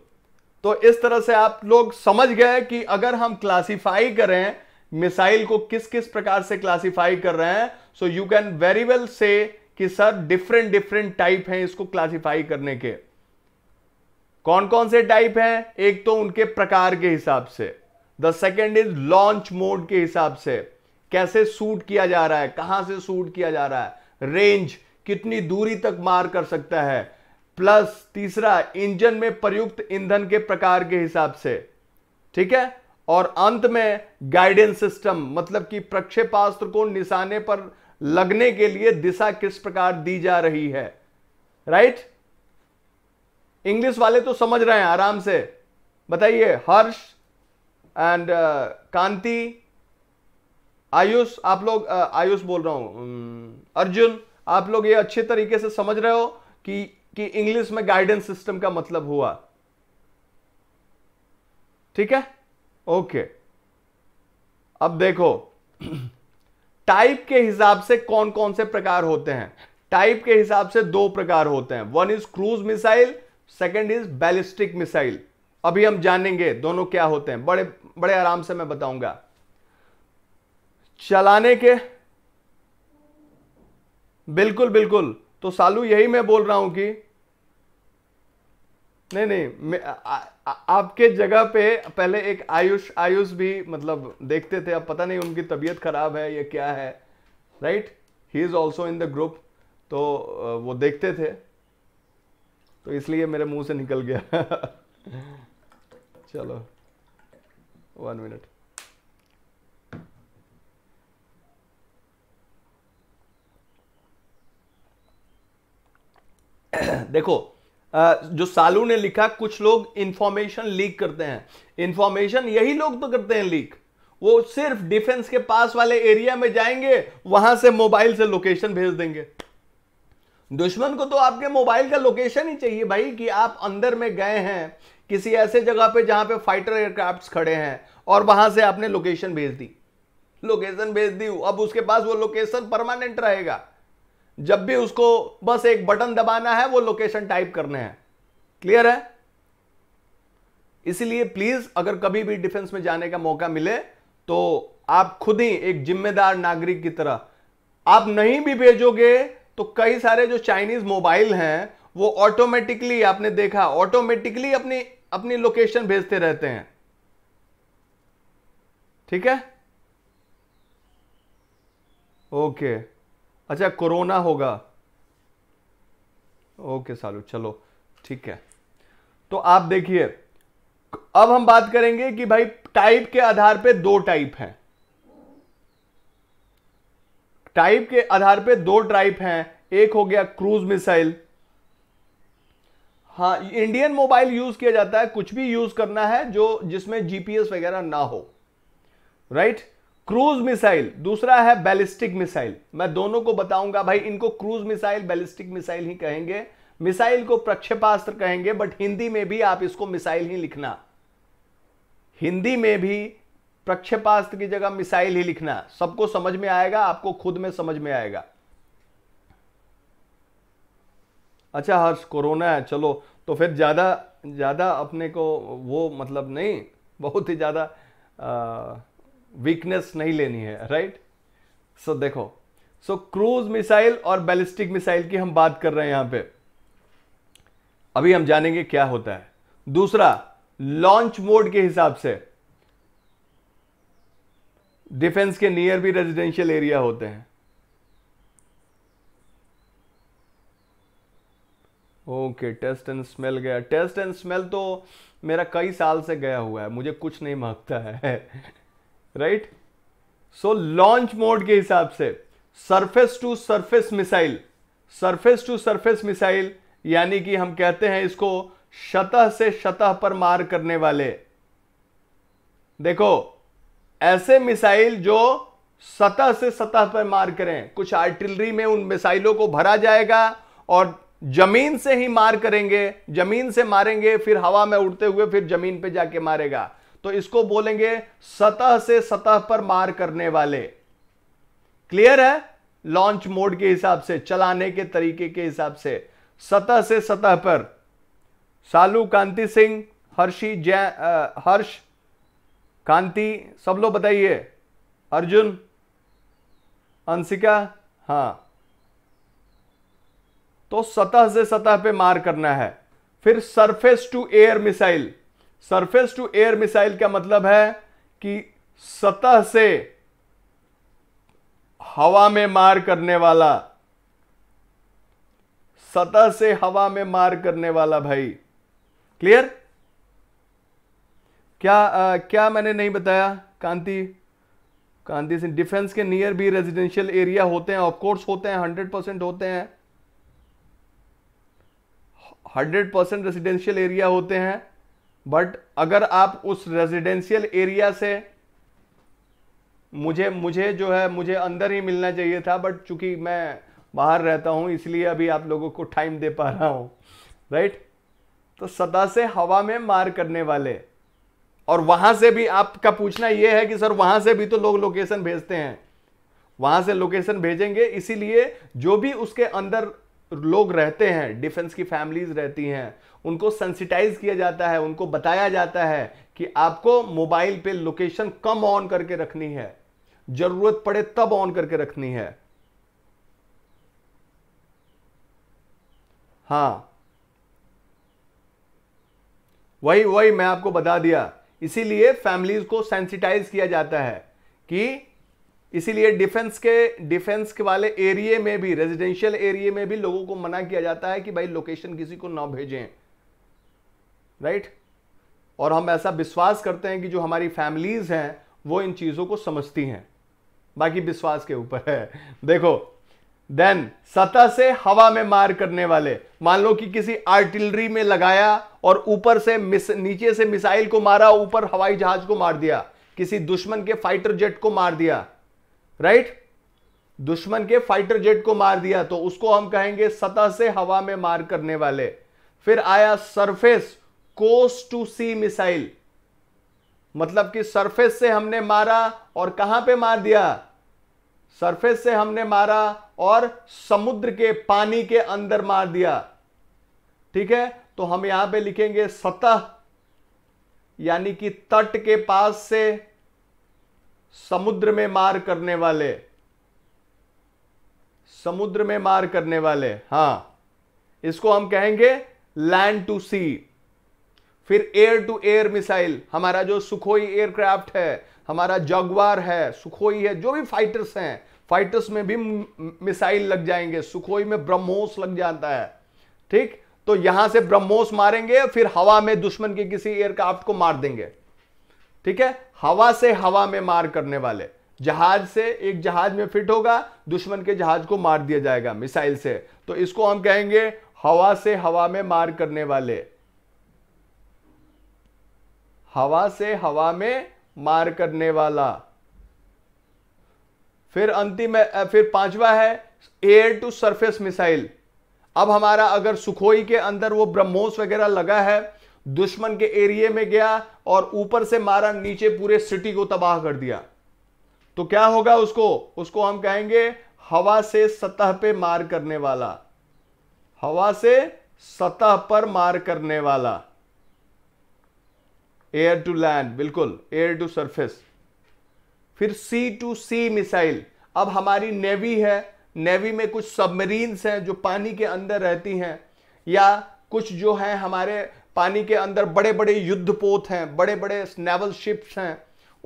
तो इस तरह से आप लोग समझ गए कि अगर हम क्लासिफाई करें मिसाइल को किस किस प्रकार से क्लासिफाई कर रहे हैं so you can very well say कि सर डिफरेंट डिफरेंट टाइप हैं इसको क्लासिफाई करने के कौन कौन से टाइप हैं एक तो उनके प्रकार के हिसाब से the second is launch mode के हिसाब से कैसे सूट किया जा रहा है कहां से सूट किया जा रहा है रेंज कितनी दूरी तक मार कर सकता है प्लस तीसरा इंजन में प्रयुक्त ईंधन के प्रकार के हिसाब से ठीक है और अंत में गाइडेंस सिस्टम मतलब कि प्रक्षेपास्त्र को निशाने पर लगने के लिए दिशा किस प्रकार दी जा रही है राइट right? इंग्लिश वाले तो समझ रहे हैं आराम से बताइए हर्ष एंड uh, कांति आयुष आप लोग uh, आयुष बोल रहा हूं um, अर्जुन आप लोग ये अच्छे तरीके से समझ रहे हो कि कि इंग्लिश में गाइडेंस सिस्टम का मतलब हुआ ठीक है ओके अब देखो टाइप के हिसाब से कौन कौन से प्रकार होते हैं टाइप के हिसाब से दो प्रकार होते हैं one is cruise missile second is ballistic missile अभी हम जानेंगे दोनों क्या होते हैं बड़े बड़े आराम से मैं बताऊंगा चलाने के बिल्कुल बिल्कुल तो सालू यही मैं बोल रहा हूं कि नहीं नहीं आपके जगह पे पहले एक आयुष आयुष भी मतलब देखते थे अब पता नहीं उनकी तबीयत खराब है या क्या है right he is also in the group तो वो देखते थे तो इसलिए मेरे मुंह से निकल गया चलो वन मिनट देखो जो सालू ने लिखा कुछ लोग इंफॉर्मेशन लीक करते हैं इंफॉर्मेशन यही लोग तो करते हैं लीक वो सिर्फ डिफेंस के पास वाले एरिया में जाएंगे वहां से मोबाइल से लोकेशन भेज देंगे दुश्मन को तो आपके मोबाइल का लोकेशन ही चाहिए भाई कि आप अंदर में गए हैं किसी ऐसे जगह पे जहां पे फाइटर एयरक्राफ्ट खड़े हैं और वहां से आपने लोकेशन भेज दी लोकेशन भेज दी अब उसके पास वो लोकेशन परमानेंट रहेगा जब भी उसको बस एक बटन दबाना है वो लोकेशन टाइप करने हैं क्लियर है इसलिए प्लीज अगर कभी भी डिफेंस में जाने का मौका मिले तो आप खुद ही एक जिम्मेदार नागरिक की तरह आप नहीं भी भेजोगे तो कई सारे जो चाइनीज मोबाइल हैं वो ऑटोमेटिकली आपने देखा ऑटोमेटिकली अपनी अपनी लोकेशन भेजते रहते हैं ठीक है ओके okay. अच्छा कोरोना होगा ओके सालू चलो ठीक है तो आप देखिए अब हम बात करेंगे कि भाई टाइप के आधार पे दो टाइप हैं टाइप के आधार पे दो टाइप हैं एक हो गया क्रूज मिसाइल हाँ इंडियन मोबाइल यूज किया जाता है कुछ भी यूज करना है जो जिसमें जीपीएस वगैरह ना हो राइट right? क्रूज मिसाइल दूसरा है बैलिस्टिक मिसाइल मैं दोनों को बताऊंगा भाई इनको क्रूज मिसाइल बैलिस्टिक मिसाइल ही कहेंगे मिसाइल को प्रक्षेपास्त्र कहेंगे बट हिंदी में भी आप इसको मिसाइल ही लिखना हिंदी में भी प्रक्षेपास्त्र की जगह मिसाइल ही लिखना सबको समझ में आएगा आपको खुद में समझ में आएगा अच्छा हर्ष कोरोना है चलो तो फिर ज़्यादा ज़्यादा अपने को वो मतलब नहीं बहुत ही ज़्यादा वीकनेस नहीं लेनी है राइट सो so, देखो सो so, क्रूज मिसाइल और बैलिस्टिक मिसाइल की हम बात कर रहे हैं यहां पे अभी हम जानेंगे क्या होता है दूसरा लॉन्च मोड के हिसाब से डिफेंस के नियर भी रेजिडेंशियल एरिया होते हैं ओके टेस्ट एंड स्मेल गया टेस्ट एंड स्मेल तो मेरा कई साल से गया हुआ है मुझे कुछ नहीं महकता है राइट सो लॉन्च मोड के हिसाब से surface to surface missile surface to surface missile यानी कि हम कहते हैं इसको सतह से सतह पर मार करने वाले देखो ऐसे मिसाइल जो सतह से सतह पर मार करें कुछ आर्टिलरी में उन मिसाइलों को भरा जाएगा और जमीन से ही मार करेंगे जमीन से मारेंगे फिर हवा में उड़ते हुए फिर जमीन पे जाके मारेगा तो इसको बोलेंगे सतह से सतह पर मार करने वाले क्लियर है लॉन्च मोड के हिसाब से चलाने के तरीके के हिसाब से सतह से सतह पर सालू कांति सिंह हर्षी जय हर्ष कांति सब लोग बताइए अर्जुन अंशिका हाँ तो सतह से सतह पे मार करना है फिर surface to air missile surface to air missile का मतलब है कि सतह से हवा में मार करने वाला सतह से हवा में मार करने वाला भाई क्लियर क्या आ, क्या मैंने नहीं बताया कांति कांति सिंह डिफेंस के नियर भी रेजिडेंशियल एरिया होते हैं ऑफ कोर्स होते हैं हंड्रेड परसेंट होते हैं हंड्रेड परसेंट रेजिडेंशियल एरिया होते हैं बट अगर आप उस रेजिडेंशियल एरिया से मुझे मुझे जो है मुझे अंदर ही मिलना चाहिए था बट चूंकि मैं बाहर रहता हूं इसलिए अभी आप लोगों को टाइम दे पा रहा हूं राइट तो सदा से हवा में मार करने वाले और वहां से भी आपका पूछना यह है कि सर वहां से भी तो लोग लोकेशन भेजते हैं वहां से लोकेशन भेजेंगे इसीलिए जो भी उसके अंदर लोग रहते हैं डिफेंस की फैमिलीज रहती हैं उनको सेंसिटाइज किया जाता है उनको बताया जाता है कि आपको मोबाइल पे लोकेशन कम ऑन करके रखनी है जरूरत पड़े तब ऑन करके रखनी है हाँ वही वही मैं आपको बता दिया इसीलिए फैमिलीज को सेंसिटाइज किया जाता है कि इसीलिए डिफेंस के डिफेंस के वाले एरिए में भी रेजिडेंशियल एरिए में भी लोगों को मना किया जाता है कि भाई लोकेशन किसी को ना भेजें राइट और हम ऐसा विश्वास करते हैं कि जो हमारी फैमिलीज हैं वो इन चीज़ों को समझती हैं बाकी विश्वास के ऊपर है देखो देन सतह से हवा में मार करने वाले मान लो कि किसी आर्टिलरी में लगाया और ऊपर से मिस नीचे से मिसाइल को मारा ऊपर हवाई जहाज को मार दिया किसी दुश्मन के फाइटर जेट को मार दिया राइट दुश्मन के फाइटर जेट को मार दिया तो उसको हम कहेंगे सतह से हवा में मार करने वाले फिर आया सरफेस कोस टू सी मिसाइल मतलब कि सरफेस से हमने मारा और कहां पे मार दिया सरफेस से हमने मारा और समुद्र के पानी के अंदर मार दिया ठीक है तो हम यहां पे लिखेंगे सतह यानी कि तट के पास से समुद्र में मार करने वाले समुद्र में मार करने वाले हां इसको हम कहेंगे लैंड टू सी फिर एयर टू एयर मिसाइल हमारा जो सुखोई एयरक्राफ्ट है हमारा जगवार है सुखोई है जो भी फाइटर्स हैं फाइटर्स में भी मिसाइल लग जाएंगे सुखोई में ब्रह्मोस लग जाता है ठीक तो यहां से ब्रह्मोस मारेंगे फिर हवा में दुश्मन के किसी एयरक्राफ्ट को मार देंगे ठीक है हवा से हवा में मार करने वाले जहाज से एक जहाज में फिट होगा दुश्मन के जहाज को मार दिया जाएगा मिसाइल से तो इसको हम कहेंगे हवा से हवा में मार करने वाले हवा से हवा में मार करने वाला फिर अंतिम फिर पांचवा है एयर टू सरफेस मिसाइल अब हमारा अगर सुखोई के अंदर वो ब्रह्मोस वगैरह लगा है दुश्मन के एरिए में गया और ऊपर से मारा नीचे पूरे सिटी को तबाह कर दिया तो क्या होगा उसको उसको हम कहेंगे हवा से सतह पे मार करने वाला हवा से सतह पर मार करने वाला एयर टू लैंड बिल्कुल एयर टू सरफेस फिर सी टू सी मिसाइल अब हमारी नेवी है नेवी में कुछ सबमरीन्स हैं जो पानी के अंदर रहती हैं या कुछ जो हैं हमारे पानी के अंदर बड़े बड़े युद्धपोत हैं बड़े बड़े नेवल शिप्स हैं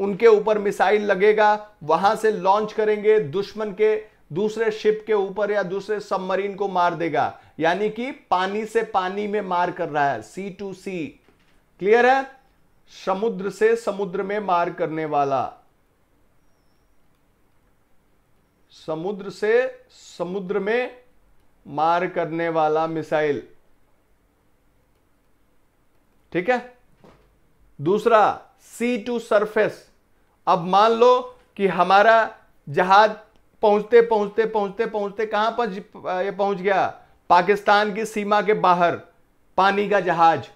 उनके ऊपर मिसाइल लगेगा वहां से लॉन्च करेंगे दुश्मन के दूसरे शिप के ऊपर या दूसरे सबमरीन को मार देगा यानी कि पानी से पानी में मार कर रहा है सी टू सी क्लियर है समुद्र से समुद्र में मार करने वाला समुद्र से समुद्र में मार करने वाला मिसाइल ठीक है दूसरा सी टू सरफेस अब मान लो कि हमारा जहाज पहुंचते पहुंचते पहुंचते पहुंचते कहां पर ये पहुंच गया पाकिस्तान की सीमा के बाहर पानी का जहाज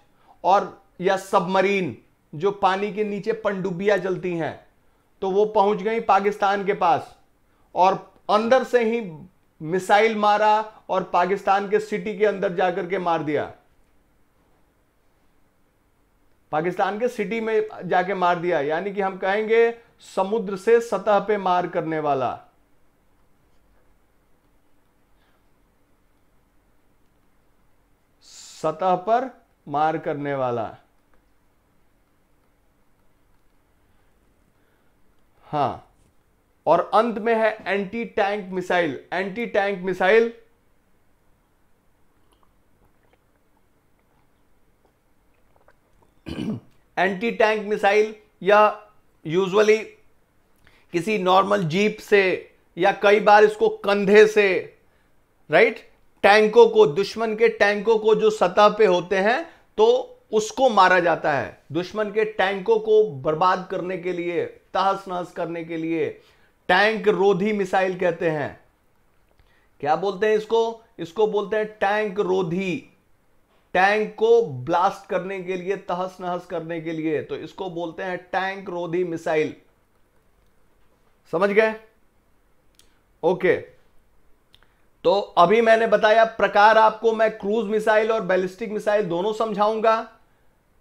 और या सबमरीन जो पानी के नीचे पनडुब्बियां जलती हैं तो वो पहुंच गई पाकिस्तान के पास और अंदर से ही मिसाइल मारा और पाकिस्तान के सिटी के अंदर जाकर के मार दिया पाकिस्तान के सिटी में जाके मार दिया यानी कि हम कहेंगे समुद्र से सतह पे मार करने वाला सतह पर मार करने वाला हाँ और अंत में है anti tank missile anti tank missile anti tank missile या यूजुअली किसी नॉर्मल जीप से या कई बार इसको कंधे से राइट टैंकों को दुश्मन के टैंकों को जो सतह पे होते हैं तो उसको मारा जाता है दुश्मन के टैंकों को बर्बाद करने के लिए तहस नहस करने के लिए टैंक रोधी मिसाइल कहते हैं क्या बोलते हैं इसको इसको बोलते हैं टैंक रोधी टैंक को ब्लास्ट करने के लिए तहस नहस करने के लिए तो इसको बोलते हैं टैंक रोधी मिसाइल समझ गए ओके तो अभी मैंने बताया प्रकार आपको मैं क्रूज मिसाइल और बैलिस्टिक मिसाइल दोनों समझाऊंगा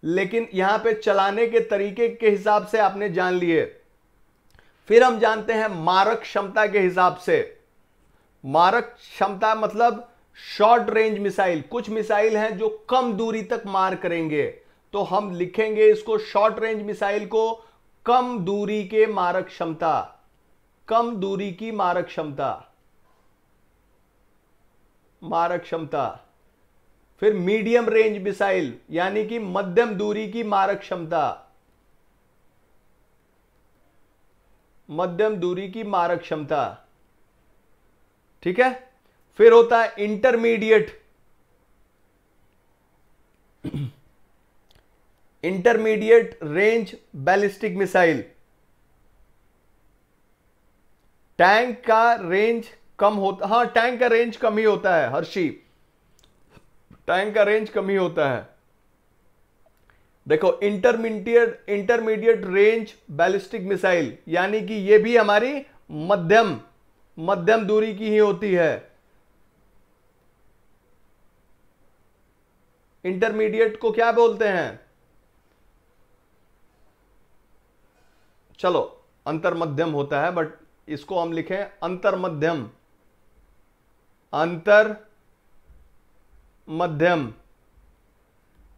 लेकिन यहां पे चलाने के तरीके के हिसाब से आपने जान लिए फिर हम जानते हैं मारक क्षमता के हिसाब से मारक क्षमता मतलब शॉर्ट रेंज मिसाइल कुछ मिसाइल हैं जो कम दूरी तक मार करेंगे तो हम लिखेंगे इसको शॉर्ट रेंज मिसाइल को कम दूरी के मारक क्षमता कम दूरी की मारक क्षमता मारक क्षमता फिर मीडियम रेंज मिसाइल यानी कि मध्यम दूरी की मारक क्षमता मध्यम दूरी की मारक क्षमता ठीक है फिर होता है intermediate intermediate range ballistic missile tank का रेंज कम होता हां टैंक का रेंज कम ही होता है हर्षी टैंक का रेंज कम ही होता है देखो intermediate intermediate range ballistic missile यानी कि यह भी हमारी मध्यम मध्यम दूरी की ही होती है इंटरमीडिएट को क्या बोलते हैं चलो अंतर मध्यम होता है बट इसको हम लिखें अंतर मध्यम अंतर मध्यम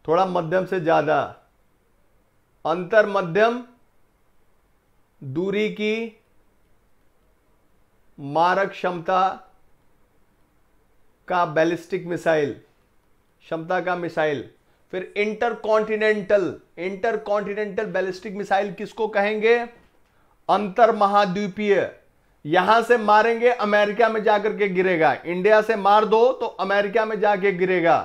थोड़ा मध्यम से ज़्यादा अंतर मध्यम दूरी की मारक क्षमता का बैलिस्टिक मिसाइल क्षमता का मिसाइल फिर इंटरकॉन्टिनेंटल इंटरकॉन्टिनेंटल बैलिस्टिक मिसाइल किसको कहेंगे अंतर महाद्वीपीय यहां से मारेंगे अमेरिका में जाकर के गिरेगा इंडिया से मार दो तो अमेरिका में जाके गिरेगा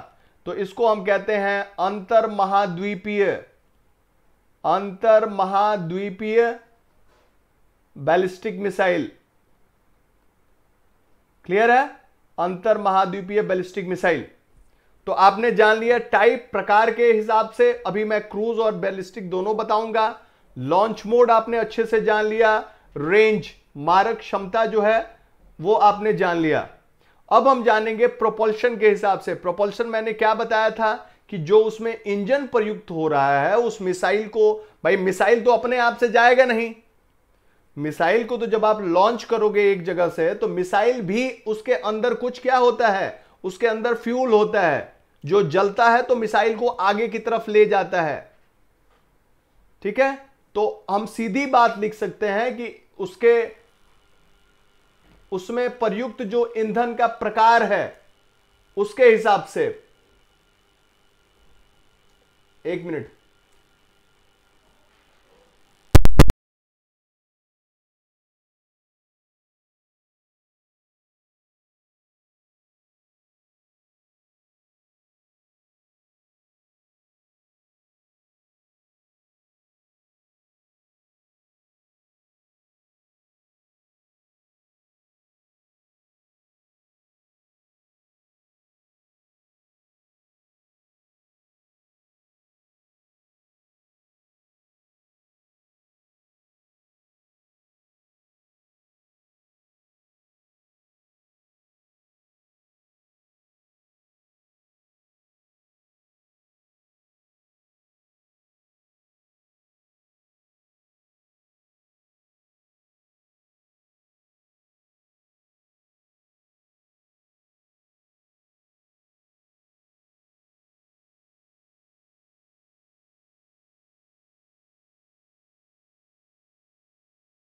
तो इसको हम कहते हैं अंतर महाद्वीपीय अंतर महाद्वीपीय बैलिस्टिक मिसाइल क्लियर है अंतर महाद्वीपीय बैलिस्टिक मिसाइल तो आपने जान लिया टाइप प्रकार के हिसाब से अभी मैं क्रूज और बैलिस्टिक दोनों बताऊंगा लॉन्च मोड आपने अच्छे से जान लिया रेंज मारक क्षमता जो है वो आपने जान लिया अब हम जानेंगे प्रोपल्शन के हिसाब से प्रोपल्शन मैंने क्या बताया था कि जो उसमें इंजन प्रयुक्त हो रहा है उस मिसाइल को भाई मिसाइल तो अपने आप से जाएगा नहीं मिसाइल को तो जब आप लॉन्च करोगे एक जगह से तो मिसाइल भी उसके अंदर कुछ क्या होता है उसके अंदर फ्यूल होता है जो जलता है तो मिसाइल को आगे की तरफ ले जाता है ठीक है तो हम सीधी बात लिख सकते हैं कि उसके उसमें प्रयुक्त जो ईंधन का प्रकार है उसके हिसाब से एक मिनट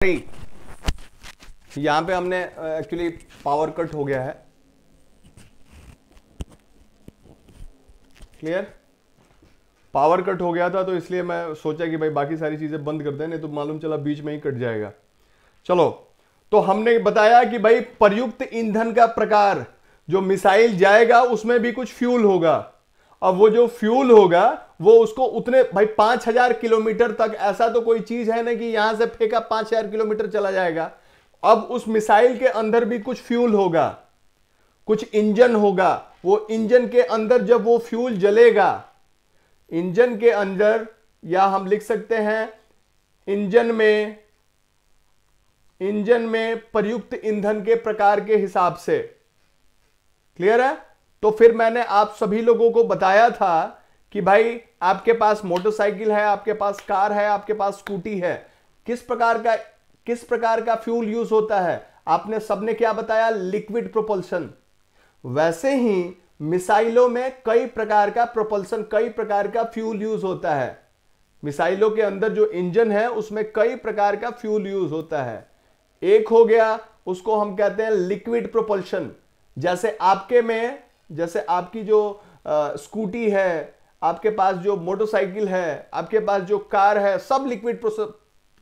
यहां पे हमने एक्चुअली पावर कट हो गया है क्लियर पावर कट हो गया था तो इसलिए मैं सोचा कि भाई बाकी सारी चीजें बंद कर दें नहीं तो मालूम चला बीच में ही कट जाएगा चलो तो हमने बताया कि भाई प्रयुक्त ईंधन का प्रकार जो मिसाइल जाएगा उसमें भी कुछ फ्यूल होगा अब वो जो फ्यूल होगा वो उसको उतने भाई पांच हजार किलोमीटर तक ऐसा तो कोई चीज है ना कि यहां से फेंका पांच हजार किलोमीटर चला जाएगा अब उस मिसाइल के अंदर भी कुछ फ्यूल होगा कुछ इंजन होगा वो इंजन के अंदर जब वो फ्यूल जलेगा इंजन के अंदर या हम लिख सकते हैं इंजन में इंजन में प्रयुक्त ईंधन के प्रकार के हिसाब से क्लियर है तो फिर मैंने आप सभी लोगों को बताया था कि भाई आपके पास मोटरसाइकिल है आपके पास कार है आपके पास स्कूटी है किस प्रकार का किस प्रकार का फ्यूल यूज होता है आपने सबने क्या बताया लिक्विड प्रोपल्शन वैसे ही मिसाइलों में कई प्रकार का प्रोपल्शन कई प्रकार का फ्यूल यूज होता है मिसाइलों के अंदर जो इंजन है उसमें कई प्रकार का फ्यूल यूज होता है एक हो गया उसको हम कहते हैं लिक्विड प्रोपल्शन जैसे आपके में जैसे आपकी जो आ, स्कूटी है आपके पास जो मोटरसाइकिल है आपके पास जो कार है सब लिक्विड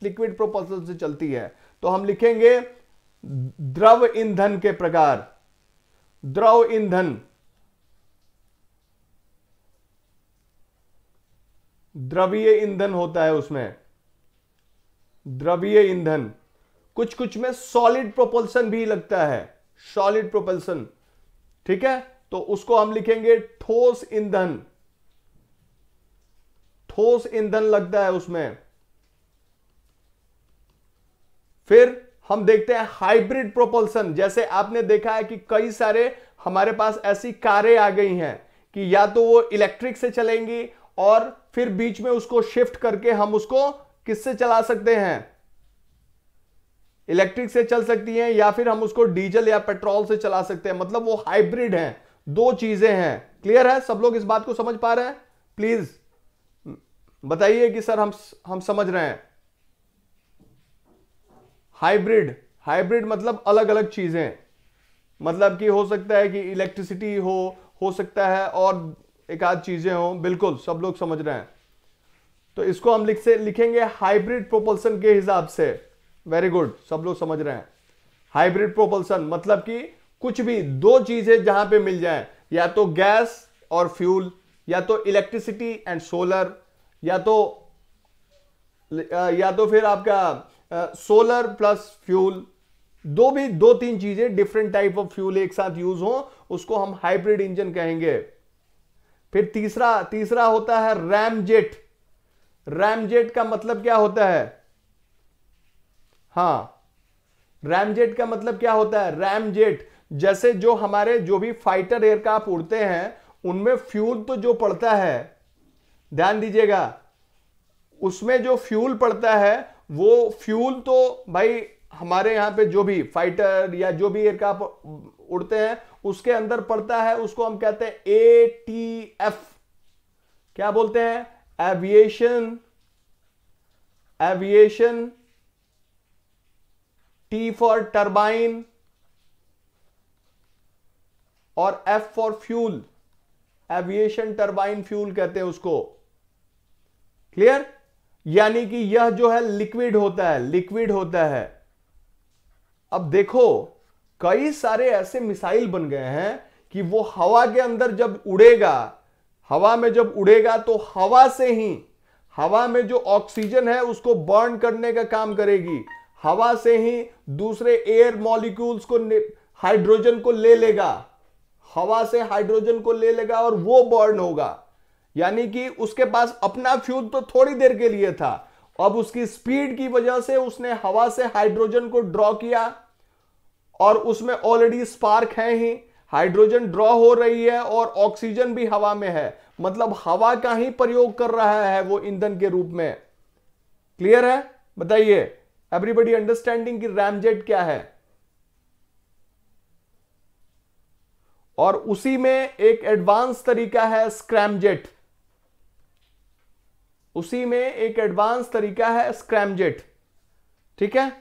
लिक्विड प्रोपल्सन से चलती है तो हम लिखेंगे द्रव ईंधन के प्रकार द्रव ईंधन द्रवीय ईंधन होता है उसमें द्रवीय ईंधन कुछ कुछ में सॉलिड प्रोपल्सन भी लगता है सॉलिड प्रोपल्सन ठीक है तो उसको हम लिखेंगे ठोस ईंधन ठोस ईंधन लगता है उसमें फिर हम देखते हैं हाइब्रिड प्रोपल्सन जैसे आपने देखा है कि कई सारे हमारे पास ऐसी कारें आ गई हैं कि या तो वो इलेक्ट्रिक से चलेंगी और फिर बीच में उसको शिफ्ट करके हम उसको किससे चला सकते हैं इलेक्ट्रिक से चल सकती हैं या फिर हम उसको डीजल या पेट्रोल से चला सकते हैं मतलब वो हाइब्रिड हैं दो चीजें हैं क्लियर है सब लोग इस बात को समझ पा रहे हैं प्लीज बताइए कि सर हम हम समझ रहे हैं हाइब्रिड हाइब्रिड मतलब अलग अलग चीजें मतलब कि हो सकता है कि इलेक्ट्रिसिटी हो हो सकता है और एक आध चीजें हो बिल्कुल सब लोग समझ रहे हैं तो इसको हम लिख से लिखेंगे हाइब्रिड प्रोपल्सन के हिसाब से वेरी गुड सब लोग समझ रहे हैं हाइब्रिड प्रोपल्सन मतलब कि कुछ भी दो चीजें जहां पे मिल जाए या तो गैस और फ्यूल या तो इलेक्ट्रिसिटी एंड सोलर या तो या तो फिर आपका सोलर प्लस फ्यूल दो भी दो तीन चीजें डिफरेंट टाइप ऑफ फ्यूल एक साथ यूज हो उसको हम हाइब्रिड इंजन कहेंगे फिर तीसरा तीसरा होता है रैमजेट रैमजेट का मतलब क्या होता है हाँ रैमजेट का मतलब क्या होता है रैमजेट जैसे जो हमारे जो भी फाइटर एयरक्राफ्ट उड़ते हैं उनमें फ्यूल तो जो पड़ता है ध्यान दीजिएगा उसमें जो फ्यूल पड़ता है वो फ्यूल तो भाई हमारे यहां पे जो भी फाइटर या जो भी एयरक्राफ्ट उड़ते हैं उसके अंदर पड़ता है उसको हम कहते हैं ए टी एफ क्या बोलते हैं aviation aviation T for turbine और F for fuel aviation turbine fuel कहते हैं उसको क्लियर यानी कि यह जो है लिक्विड होता है लिक्विड होता है अब देखो कई सारे ऐसे मिसाइल बन गए हैं कि वो हवा के अंदर जब उड़ेगा हवा में जब उड़ेगा तो हवा से ही हवा में जो ऑक्सीजन है उसको बर्न करने का काम करेगी हवा से ही दूसरे एयर मॉलिक्यूल्स को हाइड्रोजन को ले लेगा हवा से हाइड्रोजन को ले लेगा और वो बर्न होगा यानी कि उसके पास अपना फ्यूल तो थोड़ी देर के लिए था अब उसकी स्पीड की वजह से उसने हवा से हाइड्रोजन को ड्रॉ किया और उसमें ऑलरेडी स्पार्क है ही हाइड्रोजन ड्रॉ हो रही है और ऑक्सीजन भी हवा में है मतलब हवा का ही प्रयोग कर रहा है वो ईंधन के रूप में क्लियर है बताइए एवरीबडी अंडरस्टैंडिंग कि रैमजेट क्या है और उसी में एक एडवांस तरीका है स्क्रैमजेट उसी में एक एडवांस तरीका है स्क्रैमजेट ठीक है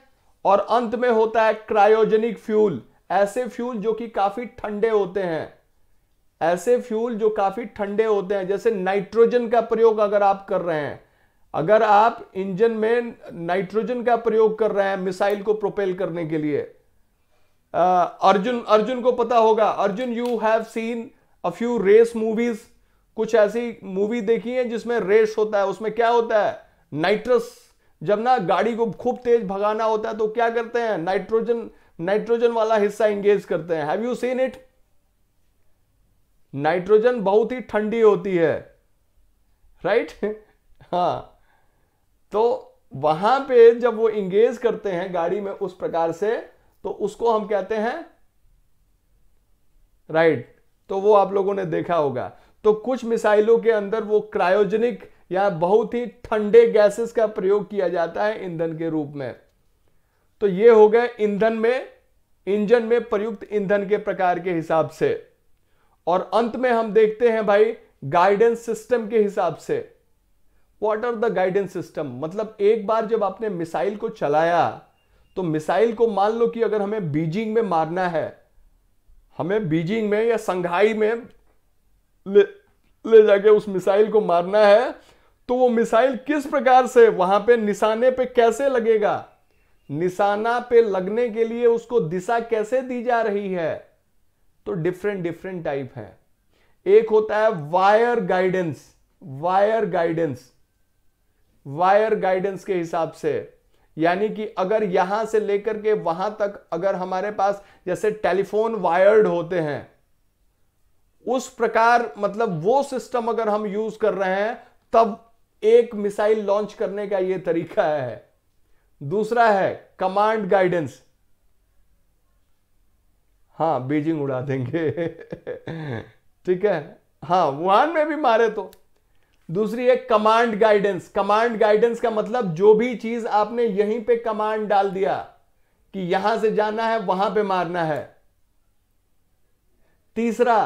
और अंत में होता है क्रायोजेनिक फ्यूल ऐसे फ्यूल जो कि काफी ठंडे होते हैं ऐसे फ्यूल जो काफी ठंडे होते हैं जैसे नाइट्रोजन का प्रयोग अगर आप कर रहे हैं अगर आप इंजन में नाइट्रोजन का प्रयोग कर रहे हैं मिसाइल को प्रोपेल करने के लिए आ, अर्जुन अर्जुन को पता होगा Arjun you have seen a few race movies कुछ ऐसी मूवी देखी है जिसमें रेस होता है उसमें क्या होता है नाइट्रस जब ना गाड़ी को खूब तेज भगाना होता है तो क्या करते हैं नाइट्रोजन नाइट्रोजन वाला हिस्सा इंगेज करते हैं have you seen it nitrogen बहुत ही ठंडी होती है राइट right? हाँ तो वहां पे जब वो इंगेज करते हैं गाड़ी में उस प्रकार से तो उसको हम कहते हैं राइट right? तो वो आप लोगों ने देखा होगा तो कुछ मिसाइलों के अंदर वो क्रायोजेनिक या बहुत ही ठंडे गैसेस का प्रयोग किया जाता है ईंधन के रूप में तो ये हो गए ईंधन में इंजन में प्रयुक्त ईंधन के प्रकार के हिसाब से और अंत में हम देखते हैं भाई गाइडेंस सिस्टम के हिसाब से what are the guidance system मतलब एक बार जब आपने मिसाइल को चलाया तो मिसाइल को मान लो कि अगर हमें बीजिंग में मारना है हमें बीजिंग में या संघाई में ले ले जाके उस मिसाइल को मारना है तो वो मिसाइल किस प्रकार से वहां पे निशाने पे कैसे लगेगा निशाना पे लगने के लिए उसको दिशा कैसे दी जा रही है तो डिफरेंट डिफरेंट टाइप है एक होता है wire guidance wire guidance wire guidance के हिसाब से यानी कि अगर यहां से लेकर के वहां तक अगर हमारे पास जैसे टेलीफोन वायर्ड होते हैं उस प्रकार मतलब वो सिस्टम अगर हम यूज कर रहे हैं तब एक मिसाइल लॉन्च करने का ये तरीका है दूसरा है कमांड गाइडेंस हाँ बीजिंग उड़ा देंगे ठीक है हाँ वुहान में भी मारे तो दूसरी है कमांड गाइडेंस कमांड गाइडेंस का मतलब जो भी चीज आपने यहीं पे कमांड डाल दिया कि यहां से जाना है वहां पे मारना है तीसरा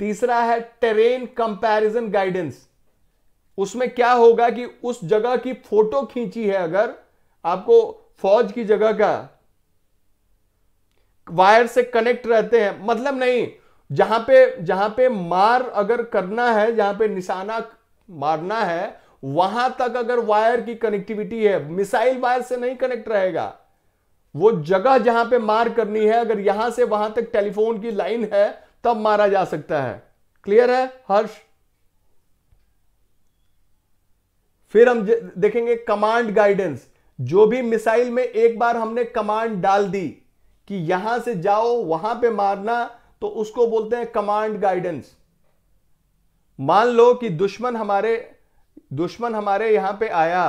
तीसरा है टेरेन कंपैरिजन गाइडेंस उसमें क्या होगा कि उस जगह की फोटो खींची है अगर आपको फौज की जगह का वायर से कनेक्ट रहते हैं मतलब नहीं जहां पे जहां पे मार अगर करना है जहां पे निशाना मारना है वहां तक अगर वायर की कनेक्टिविटी है मिसाइल वायर से नहीं कनेक्ट रहेगा वो जगह जहां पे मार करनी है अगर यहां से वहां तक टेलीफोन की लाइन है तब मारा जा सकता है क्लियर है हर्ष फिर हम देखेंगे कमांड गाइडेंस जो भी मिसाइल में एक बार हमने कमांड डाल दी कि यहां से जाओ वहां पे मारना तो उसको बोलते हैं कमांड गाइडेंस मान लो कि दुश्मन हमारे दुश्मन हमारे यहां पे आया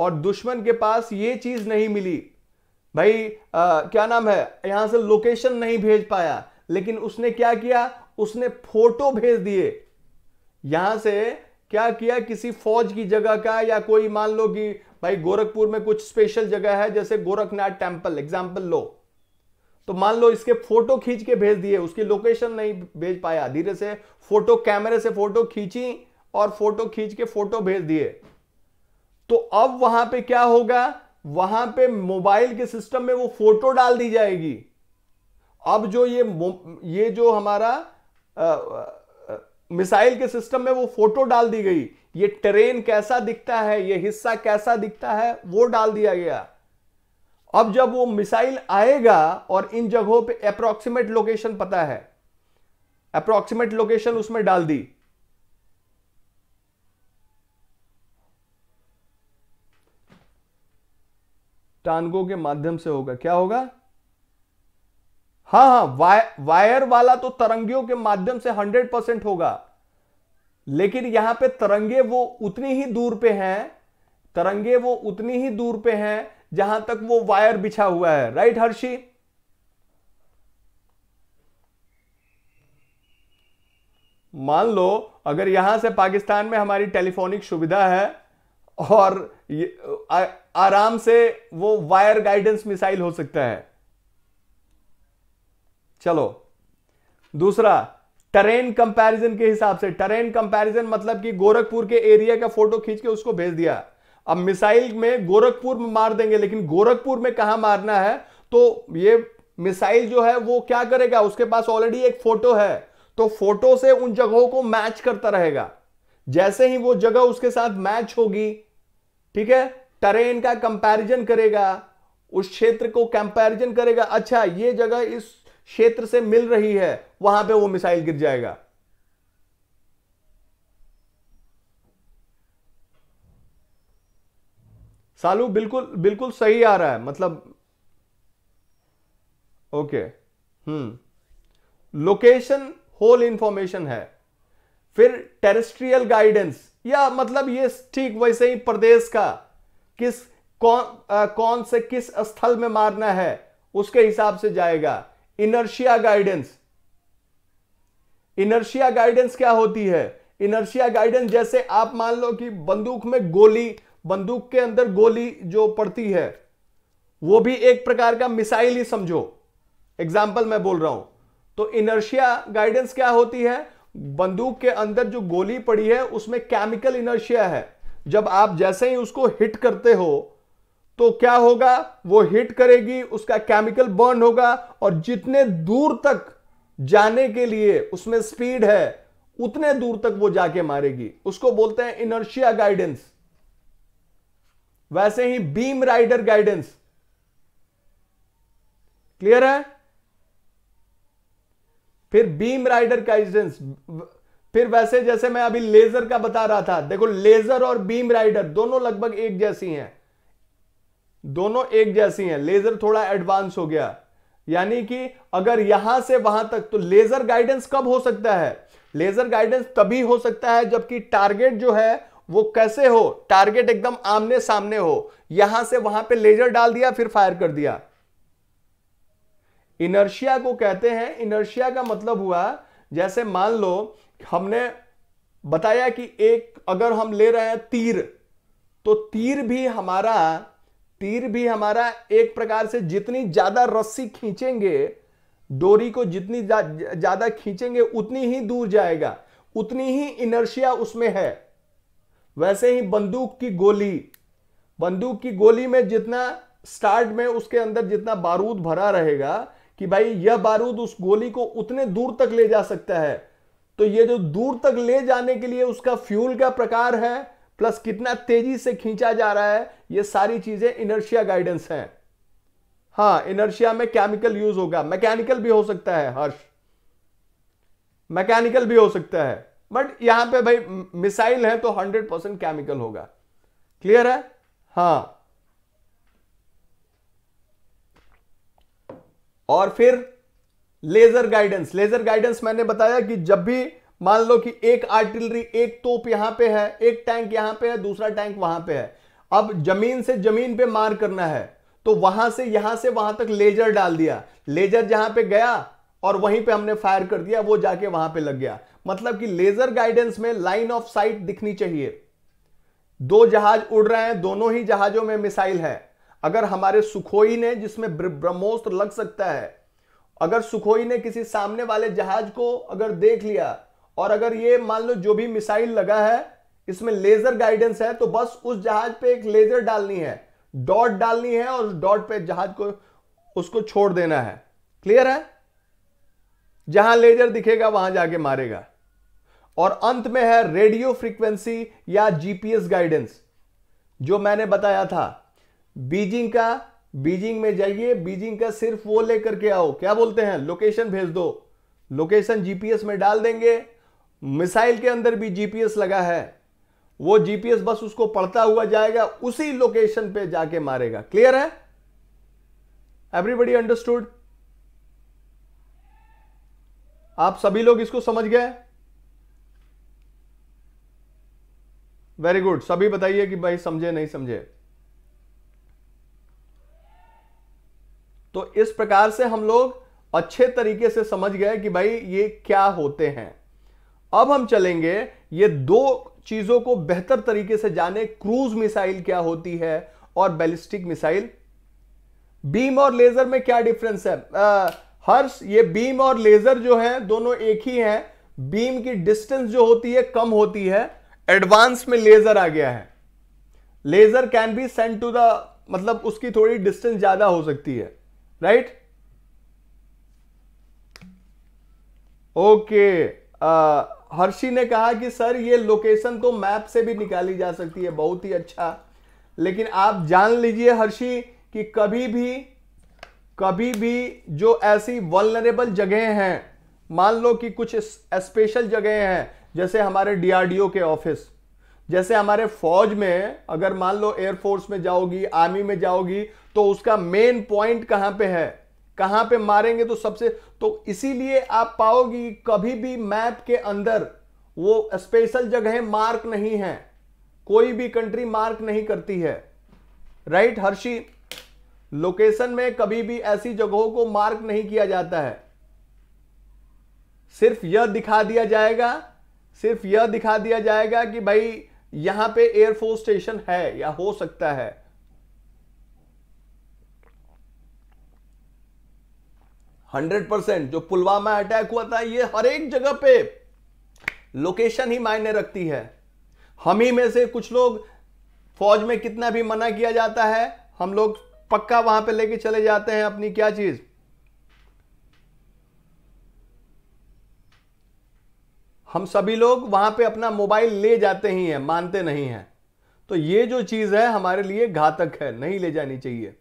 और दुश्मन के पास ये चीज नहीं मिली भाई आ, क्या नाम है यहां से लोकेशन नहीं भेज पाया लेकिन उसने क्या किया उसने फोटो भेज दिए यहां से क्या किया किसी फौज की जगह का या कोई मान लो कि भाई गोरखपुर में कुछ स्पेशल जगह है जैसे गोरखनाथ टेम्पल एग्जाम्पल लो तो मान लो इसके फोटो खींच के भेज दिए उसकी लोकेशन नहीं भेज पाया धीरे से फोटो कैमरे से फोटो खींची और फोटो खींच के फोटो भेज दिए तो अब वहां पे क्या होगा वहां पे मोबाइल के सिस्टम में वो फोटो डाल दी जाएगी अब जो ये ये जो हमारा आ, आ, मिसाइल के सिस्टम में वो फोटो डाल दी गई ये ट्रेन कैसा दिखता है ये हिस्सा कैसा दिखता है वो डाल दिया गया अब जब वो मिसाइल आएगा और इन जगहों पे अप्रोक्सीमेट लोकेशन पता है अप्रोक्सीमेट लोकेशन उसमें डाल दी टांगों के माध्यम से होगा क्या होगा हाँ हाँ वाय, वायर वाला तो तरंगियों के माध्यम से 100 परसेंट होगा लेकिन यहां पे तरंगे वो उतनी ही दूर पे हैं तरंगे वो उतनी ही दूर पे हैं जहां तक वो वायर बिछा हुआ है राइट हर्षी मान लो अगर यहां से पाकिस्तान में हमारी टेलीफोनिक सुविधा है और आ, आराम से वो वायर गाइडेंस मिसाइल हो सकता है चलो दूसरा टरेन कंपैरिजन के हिसाब से टरेन कंपैरिजन मतलब कि गोरखपुर के एरिया का फोटो खींच के उसको भेज दिया अब मिसाइल में गोरखपुर में मार देंगे लेकिन गोरखपुर में कहा मारना है तो ये मिसाइल जो है वो क्या करेगा उसके पास ऑलरेडी एक फोटो है तो फोटो से उन जगहों को मैच करता रहेगा जैसे ही वो जगह उसके साथ मैच होगी ठीक है टरेन का कंपैरिजन करेगा उस क्षेत्र को कंपैरिजन करेगा अच्छा ये जगह इस क्षेत्र से मिल रही है वहां पे वो मिसाइल गिर जाएगा सालू बिल्कुल बिल्कुल सही आ रहा है मतलब okay hmm location whole information है फिर टेरेस्ट्रियल गाइडेंस या मतलब ये ठीक वैसे ही प्रदेश का किस कौन आ, कौन से किस स्थल में मारना है उसके हिसाब से जाएगा इनर्शिया गाइडेंस इनर्शिया गाइडेंस क्या होती है इनर्शिया गाइडेंस जैसे आप मान लो कि बंदूक में गोली बंदूक के अंदर गोली जो पड़ती है वो भी एक प्रकार का मिसाइल ही समझो एग्जाम्पल मैं बोल रहा हूं तो इनर्शिया गाइडेंस क्या होती है बंदूक के अंदर जो गोली पड़ी है उसमें केमिकल इनर्शिया है जब आप जैसे ही उसको हिट करते हो तो क्या होगा वो हिट करेगी उसका केमिकल बर्न होगा और जितने दूर तक जाने के लिए उसमें स्पीड है उतने दूर तक वो जाके मारेगी उसको बोलते हैं इनर्शिया गाइडेंस वैसे ही बीम राइडर गाइडेंस क्लियर है फिर बीम राइडर गाइडेंस फिर वैसे जैसे मैं अभी लेजर का बता रहा था देखो लेजर और बीम राइडर दोनों लगभग एक जैसी हैं दोनों एक जैसी हैं लेजर थोड़ा एडवांस हो गया यानी कि अगर यहां से वहां तक तो लेजर गाइडेंस कब हो सकता है लेजर गाइडेंस तभी हो सकता है जबकि टारगेट जो है वो कैसे हो टारगेट एकदम आमने सामने हो यहां से वहां पे लेजर डाल दिया फिर फायर कर दिया इनर्शिया को कहते हैं इनर्शिया का मतलब हुआ जैसे मान लो हमने बताया कि एक अगर हम ले रहे हैं तीर तो तीर भी हमारा तीर भी हमारा एक प्रकार से जितनी ज्यादा रस्सी खींचेंगे डोरी को जितनी ज्यादा खींचेंगे उतनी ही दूर जाएगा उतनी ही इनर्शिया उसमें है वैसे ही बंदूक की गोली बंदूक की गोली में जितना स्टार्ट में उसके अंदर जितना बारूद भरा रहेगा कि भाई यह बारूद उस गोली को उतने दूर तक ले जा सकता है तो यह जो दूर तक ले जाने के लिए उसका फ्यूल का प्रकार है प्लस कितना तेजी से खींचा जा रहा है ये सारी चीजें इनर्शिया गाइडेंस हैं हाँ इनर्शिया में केमिकल यूज होगा मैकेनिकल भी हो सकता है हर्ष मैकेनिकल भी हो सकता है बट यहां पे भाई मिसाइल है तो 100 परसेंट केमिकल होगा क्लियर है हा और फिर लेजर गाइडेंस लेजर गाइडेंस मैंने बताया कि जब भी मान लो कि एक आर्टिलरी एक तोप यहां पे है एक टैंक यहां पे है दूसरा टैंक वहां पे है अब जमीन से जमीन पे मार करना है तो वहां से यहां से वहां तक लेजर डाल दिया लेजर जहां पे गया और वहीं पे हमने फायर कर दिया वो जाके वहां पे लग गया मतलब कि लेजर गाइडेंस में लाइन ऑफ साइट दिखनी चाहिए दो जहाज उड़ रहे हैं दोनों ही जहाजों में मिसाइल है अगर हमारे सुखोई ने जिसमें ब्रह्मोस्त्र लग सकता है अगर सुखोई ने किसी सामने वाले जहाज को अगर देख लिया और अगर ये मान लो जो भी मिसाइल लगा है इसमें लेजर गाइडेंस है तो बस उस जहाज पे एक लेजर डालनी है डॉट डालनी है और डॉट पे जहाज को उसको छोड़ देना है क्लियर है जहां लेजर दिखेगा वहां जाके मारेगा और अंत में है रेडियो फ्रीक्वेंसी या जीपीएस गाइडेंस जो मैंने बताया था बीजिंग का बीजिंग में जाइए बीजिंग का सिर्फ वो लेकर के आओ क्या बोलते हैं लोकेशन भेज दो लोकेशन जीपीएस में डाल देंगे मिसाइल के अंदर भी जीपीएस लगा है वो जीपीएस बस उसको पढ़ता हुआ जाएगा उसी लोकेशन पे जाके मारेगा क्लियर है एवरीबडी अंडरस्टूड आप सभी लोग इसको समझ गए वेरी गुड सभी बताइए कि भाई समझे नहीं समझे तो इस प्रकार से हम लोग अच्छे तरीके से समझ गए कि भाई ये क्या होते हैं अब हम चलेंगे ये दो चीजों को बेहतर तरीके से जाने क्रूज मिसाइल क्या होती है और बैलिस्टिक मिसाइल बीम और लेजर में क्या डिफरेंस है आ, हर्ष ये बीम और लेजर जो है दोनों एक ही है बीम की डिस्टेंस जो होती है कम होती है एडवांस में लेजर आ गया है laser can be send to the मतलब उसकी थोड़ी डिस्टेंस ज्यादा हो सकती है राइट ओके okay, हर्षी ने कहा कि सर ये लोकेशन तो मैप से भी निकाली जा सकती है बहुत ही अच्छा लेकिन आप जान लीजिए हर्षी कि कभी भी कभी भी जो ऐसी वलनरेबल जगह हैं मान लो कि कुछ स्पेशल जगह हैं जैसे हमारे डीआरडीओ के ऑफिस जैसे हमारे फौज में अगर मान लो एयरफोर्स में जाओगी आर्मी में जाओगी तो उसका मेन पॉइंट कहां पे है कहां पे मारेंगे तो सबसे तो इसीलिए आप पाओगी कभी भी मैप के अंदर वो स्पेशल जगह मार्क नहीं है कोई भी कंट्री मार्क नहीं करती है राइट हर्षी लोकेशन में कभी भी ऐसी जगहों को मार्क नहीं किया जाता है सिर्फ यह दिखा दिया जाएगा सिर्फ यह दिखा दिया जाएगा कि भाई यहां पे एयरफोर्स स्टेशन है या हो सकता है हंड्रेड परसेंट जो पुलवामा अटैक हुआ था ये हर एक जगह पे लोकेशन ही मायने रखती है हम ही में से कुछ लोग फौज में कितना भी मना किया जाता है हम लोग पक्का वहां पे लेके चले जाते हैं अपनी क्या चीज हम सभी लोग वहां पे अपना मोबाइल ले जाते ही हैं मानते नहीं हैं तो ये जो चीज है हमारे लिए घातक है नहीं ले जानी चाहिए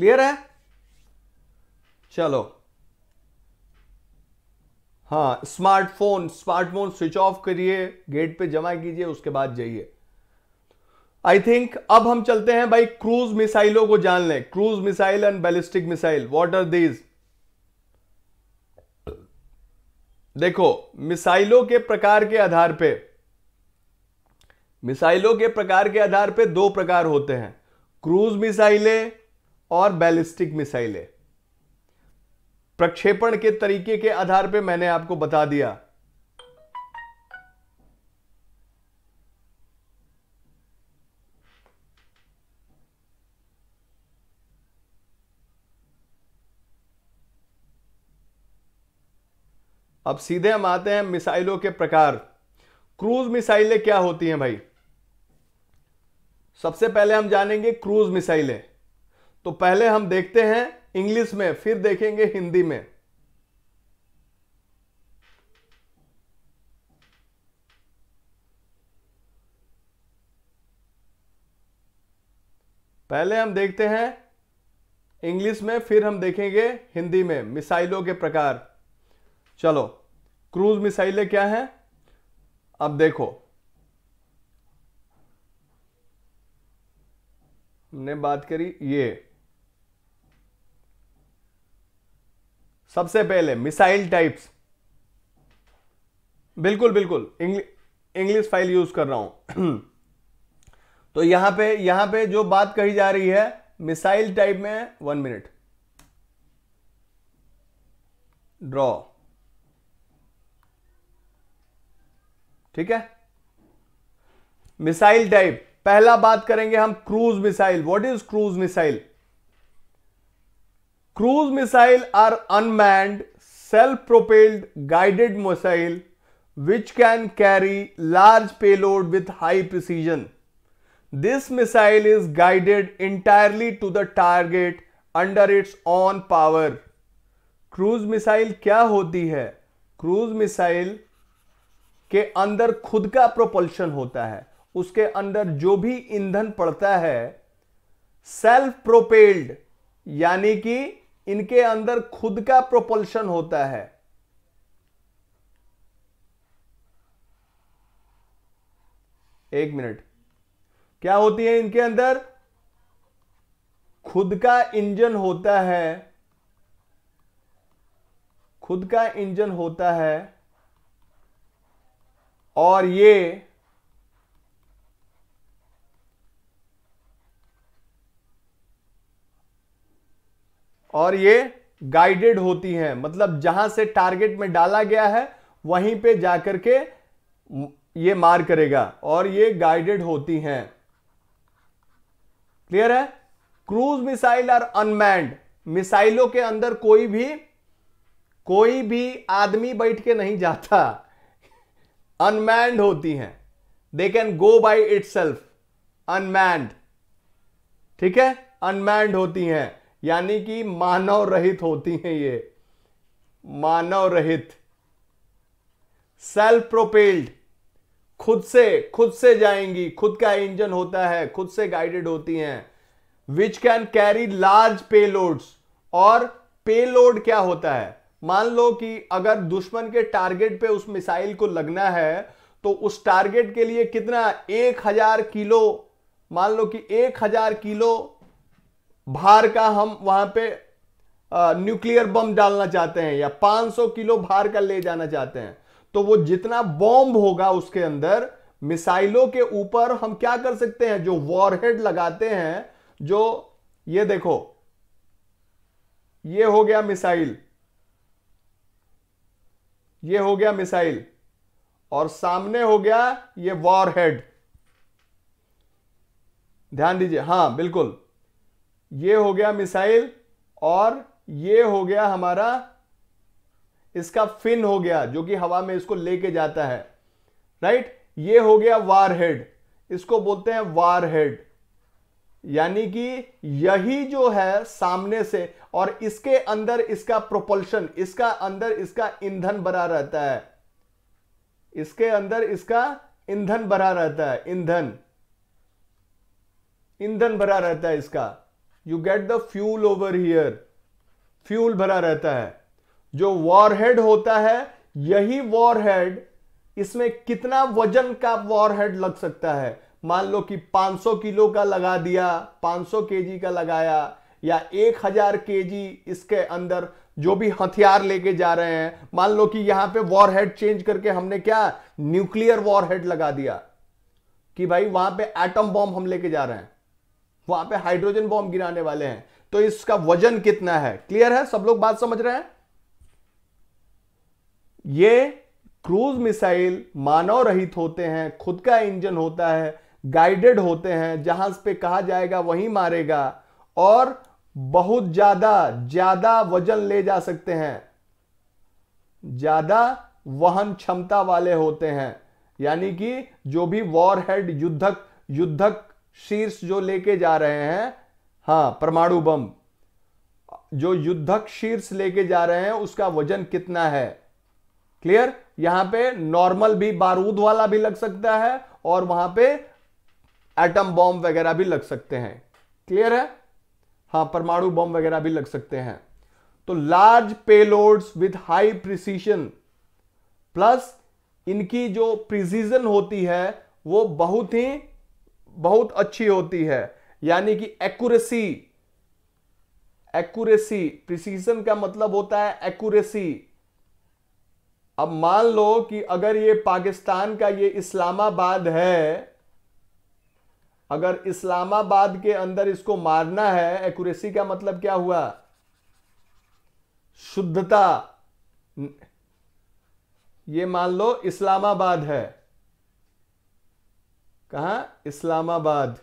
क्लियर है चलो हाँ स्मार्टफोन स्मार्टफोन स्विच ऑफ करिए गेट पे जमा कीजिए उसके बाद जाइए आई थिंक अब हम चलते हैं भाई क्रूज मिसाइलों को जान लें cruise missile and ballistic missile what are these देखो मिसाइलों के प्रकार के आधार पे मिसाइलों के प्रकार के आधार पे दो प्रकार होते हैं क्रूज मिसाइलें और बैलिस्टिक मिसाइलें प्रक्षेपण के तरीके के आधार पे मैंने आपको बता दिया अब सीधे हम आते हैं मिसाइलों के प्रकार क्रूज मिसाइलें क्या होती हैं भाई सबसे पहले हम जानेंगे क्रूज मिसाइलें तो पहले हम देखते हैं इंग्लिश में फिर देखेंगे हिंदी में पहले हम देखते हैं इंग्लिश में फिर हम देखेंगे हिंदी में मिसाइलों के प्रकार चलो क्रूज मिसाइलें क्या हैं अब देखो हमने बात करी ये सबसे पहले मिसाइल टाइप्स बिल्कुल बिल्कुल इंग्लिश फाइल यूज कर रहा हूं तो यहां पे यहां पे जो बात कही जा रही है मिसाइल टाइप में वन मिनट ड्रॉ ठीक है मिसाइल टाइप पहला बात करेंगे हम cruise missile what is cruise missile cruise missile are unmanned self propelled guided missile which can carry large payload with high precision this missile is guided entirely to the target under its own power cruise missile क्या होती है cruise missile के अंदर खुद का propulsion होता है उसके अंदर जो भी ईंधन पड़ता है सेल्फ प्रोपेल्ड यानी कि इनके अंदर खुद का प्रोपल्शन होता है एक मिनट क्या होती है इनके अंदर खुद का इंजन होता है खुद का इंजन होता है और ये और ये गाइडेड होती हैं मतलब जहां से टारगेट में डाला गया है वहीं पे जाकर के ये मार करेगा और ये गाइडेड होती हैं क्लियर है क्रूज मिसाइल आर अनमैंड मिसाइलों के अंदर कोई भी कोई भी आदमी बैठ के नहीं जाता अनमैंड होती हैं they can go by its self unmanned ठीक है अनमैंड होती हैं यानी कि मानव रहित होती हैं ये मानव रहित सेल्फ प्रोपेल्ड खुद से खुद से जाएंगी खुद का इंजन होता है खुद से गाइडेड होती हैं which can carry large payloads और पेलोड क्या होता है मान लो कि अगर दुश्मन के टारगेट पे उस मिसाइल को लगना है तो उस टारगेट के लिए कितना एक हजार किलो मान लो कि एक हजार किलो भार का हम वहां पे न्यूक्लियर बम डालना चाहते हैं या 500 किलो भार का ले जाना चाहते हैं तो वो जितना बॉम्ब होगा उसके अंदर मिसाइलों के ऊपर हम क्या कर सकते हैं जो वॉरहेड लगाते हैं जो ये देखो ये हो गया मिसाइल ये हो गया मिसाइल और सामने हो गया ये वॉरहेड ध्यान दीजिए हां बिल्कुल ये हो गया मिसाइल और ये हो गया हमारा इसका फिन हो गया जो कि हवा में इसको लेके जाता है राइट ये हो गया वारहेड इसको बोलते हैं वारहेड यानी कि यही जो है सामने से और इसके अंदर इसका प्रोपल्शन इसका अंदर इसका ईंधन भरा रहता है इसके अंदर इसका ईंधन भरा रहता है ईंधन ईंधन भरा रहता है इसका you get the fuel over here fuel भरा रहता है जो वॉरहेड होता है यही वॉरहेड इसमें कितना वजन का वॉरहेड लग सकता है मान लो कि 500 किलो का लगा दिया 500 केजी का लगाया या 1000 केजी इसके अंदर जो भी हथियार लेके जा रहे हैं मान लो कि यहां पे वॉरहेड चेंज करके हमने क्या न्यूक्लियर वॉरहेड लगा दिया कि भाई वहां पे एटम बॉम्ब हम लेके जा रहे हैं वहां पे हाइड्रोजन बॉम्ब गिराने वाले हैं तो इसका वजन कितना है क्लियर है सब लोग बात समझ रहे हैं ये क्रूज मिसाइल मानव रहित होते हैं खुद का इंजन होता है गाइडेड होते हैं जहां पे कहा जाएगा वहीं मारेगा और बहुत ज्यादा ज्यादा वजन ले जा सकते हैं ज्यादा वहन क्षमता वाले होते हैं यानी कि जो भी वॉर हेड युद्धक युद्धक शीर्ष जो लेके जा रहे हैं हाँ परमाणु बम जो युद्धक शीर्ष लेके जा रहे हैं उसका वजन कितना है क्लियर यहां पे नॉर्मल भी बारूद वाला भी लग सकता है और वहां पे एटम बॉम्ब वगैरह भी लग सकते हैं क्लियर है हाँ परमाणु बॉम्ब वगैरह भी लग सकते हैं तो large payloads with high precision plus इनकी जो प्रिसीजन होती है वो बहुत ही बहुत अच्छी होती है यानी कि एक्यूरेसी एक्यूरेसी प्रिसीजन का मतलब होता है एक्यूरेसी अब मान लो कि अगर ये पाकिस्तान का ये इस्लामाबाद है अगर इस्लामाबाद के अंदर इसको मारना है एक्यूरेसी का मतलब क्या हुआ शुद्धता ये मान लो इस्लामाबाद है कहा इस्लामाबाद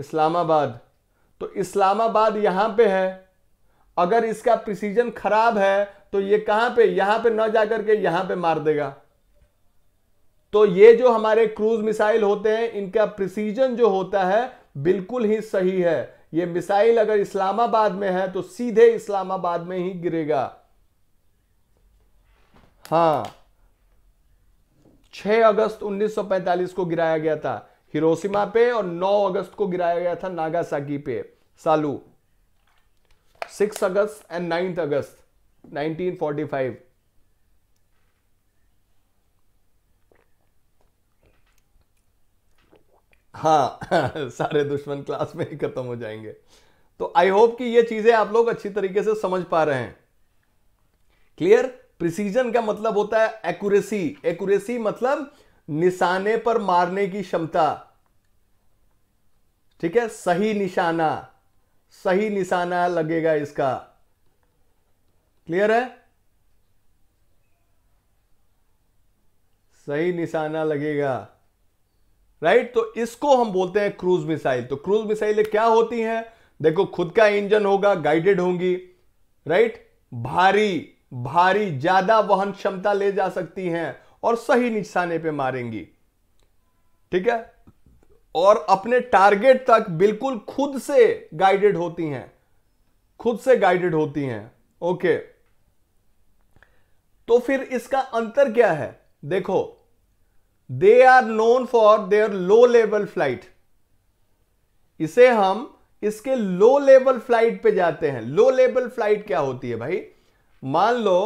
इस्लामाबाद तो इस्लामाबाद यहां पे है अगर इसका प्रिसीजन खराब है तो ये कहां पे यहां पे न जाकर के यहां पे मार देगा तो ये जो हमारे क्रूज मिसाइल होते हैं इनका प्रिसीजन जो होता है बिल्कुल ही सही है ये मिसाइल अगर इस्लामाबाद में है तो सीधे इस्लामाबाद में ही गिरेगा हाँ 6 अगस्त 1945 को गिराया गया था हिरोशिमा पे और 9 अगस्त को गिराया गया था नागासाकी पे सालू 6 अगस्त एंड 9 अगस्त 1945 हाँ सारे दुश्मन क्लास में ही खत्म हो जाएंगे तो आई होप कि ये चीजें आप लोग अच्छी तरीके से समझ पा रहे हैं क्लियर प्रिसीजन का मतलब होता है एक्यूरेसी एक्यूरेसी मतलब निशाने पर मारने की क्षमता ठीक है सही निशाना सही निशाना लगेगा इसका क्लियर है सही निशाना लगेगा राइट तो इसको हम बोलते हैं क्रूज मिसाइल तो क्रूज मिसाइलें क्या होती हैं देखो खुद का इंजन होगा गाइडेड होंगी राइट भारी भारी ज्यादा वहन क्षमता ले जा सकती हैं और सही निशाने पे मारेंगी ठीक है और अपने टारगेट तक बिल्कुल खुद से गाइडेड होती हैं खुद से गाइडेड होती हैं ओके तो फिर इसका अंतर क्या है देखो they are known for their low level flight इसे हम इसके लो लेवल फ्लाइट पे जाते हैं लो लेवल फ्लाइट क्या होती है भाई मान लो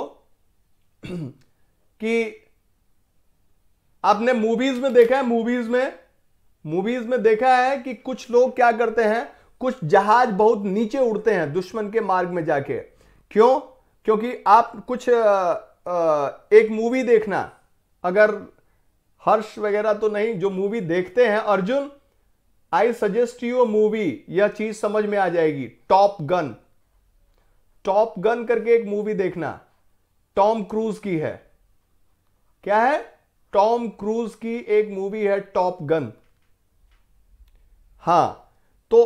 कि आपने मूवीज में देखा है मूवीज में मूवीज में देखा है कि कुछ लोग क्या करते हैं कुछ जहाज बहुत नीचे उड़ते हैं दुश्मन के मार्ग में जाके क्यों क्योंकि आप कुछ आ, आ, एक मूवी देखना अगर हर्ष वगैरह तो नहीं जो मूवी देखते हैं Arjun I suggest you movie यह चीज समझ में आ जाएगी टॉप गन टॉप गन करके एक मूवी देखना टॉम क्रूज की है क्या है टॉम क्रूज की एक मूवी है टॉप गन हां तो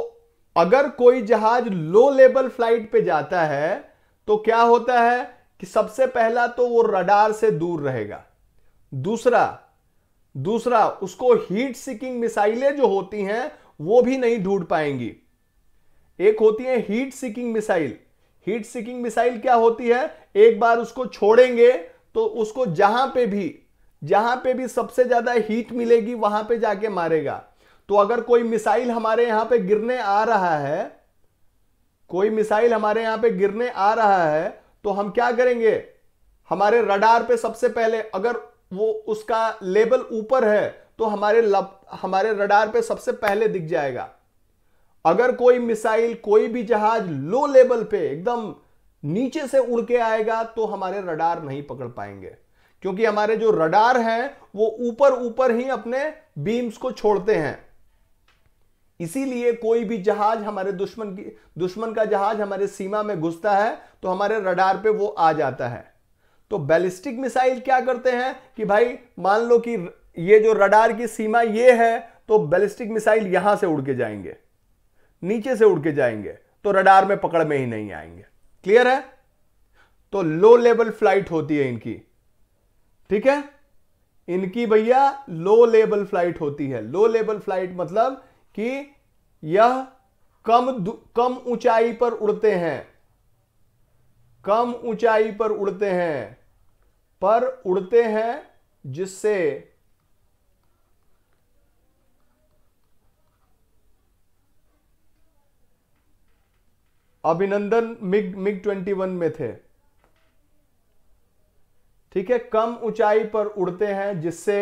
अगर कोई जहाज लो लेवल फ्लाइट पे जाता है तो क्या होता है कि सबसे पहला तो वो रडार से दूर रहेगा दूसरा दूसरा उसको हीट सिकिंग मिसाइलें जो होती हैं वो भी नहीं ढूंढ पाएंगी एक होती है heat seeking missile heat seeking missile क्या होती है एक बार उसको छोड़ेंगे तो उसको जहां पे भी जहां पे भी सबसे ज्यादा हीट मिलेगी वहां पे जाके मारेगा तो अगर कोई मिसाइल हमारे यहां पे गिरने आ रहा है कोई मिसाइल हमारे यहां पे गिरने आ रहा है तो हम क्या करेंगे हमारे रडार पे सबसे पहले अगर वो उसका लेवल ऊपर है तो हमारे लब, हमारे रडार पे सबसे पहले दिख जाएगा अगर कोई मिसाइल कोई भी जहाज लो लेवल पे एकदम नीचे से उड़ के आएगा तो हमारे रडार नहीं पकड़ पाएंगे क्योंकि हमारे जो रडार हैं वो ऊपर ऊपर ही अपने बीम्स को छोड़ते हैं इसीलिए कोई भी जहाज हमारे दुश्मन की दुश्मन का जहाज हमारे सीमा में घुसता है तो हमारे रडार पे वो आ जाता है तो बैलिस्टिक मिसाइल क्या करते हैं कि भाई मान लो कि ये जो रडार की सीमा ये है तो बैलिस्टिक मिसाइल यहां से उड़ के जाएंगे नीचे से उड़ के जाएंगे तो रडार में पकड़ में ही नहीं आएंगे क्लियर है तो लो लेवल फ्लाइट होती है इनकी ठीक है इनकी भैया लो लेवल फ्लाइट होती है लो लेवल फ्लाइट मतलब कि यह कम कम ऊंचाई पर उड़ते हैं कम ऊंचाई पर उड़ते हैं पर उड़ते हैं जिससे अभिनंदन मिग मिग 21 में थे ठीक है कम ऊंचाई पर उड़ते हैं जिससे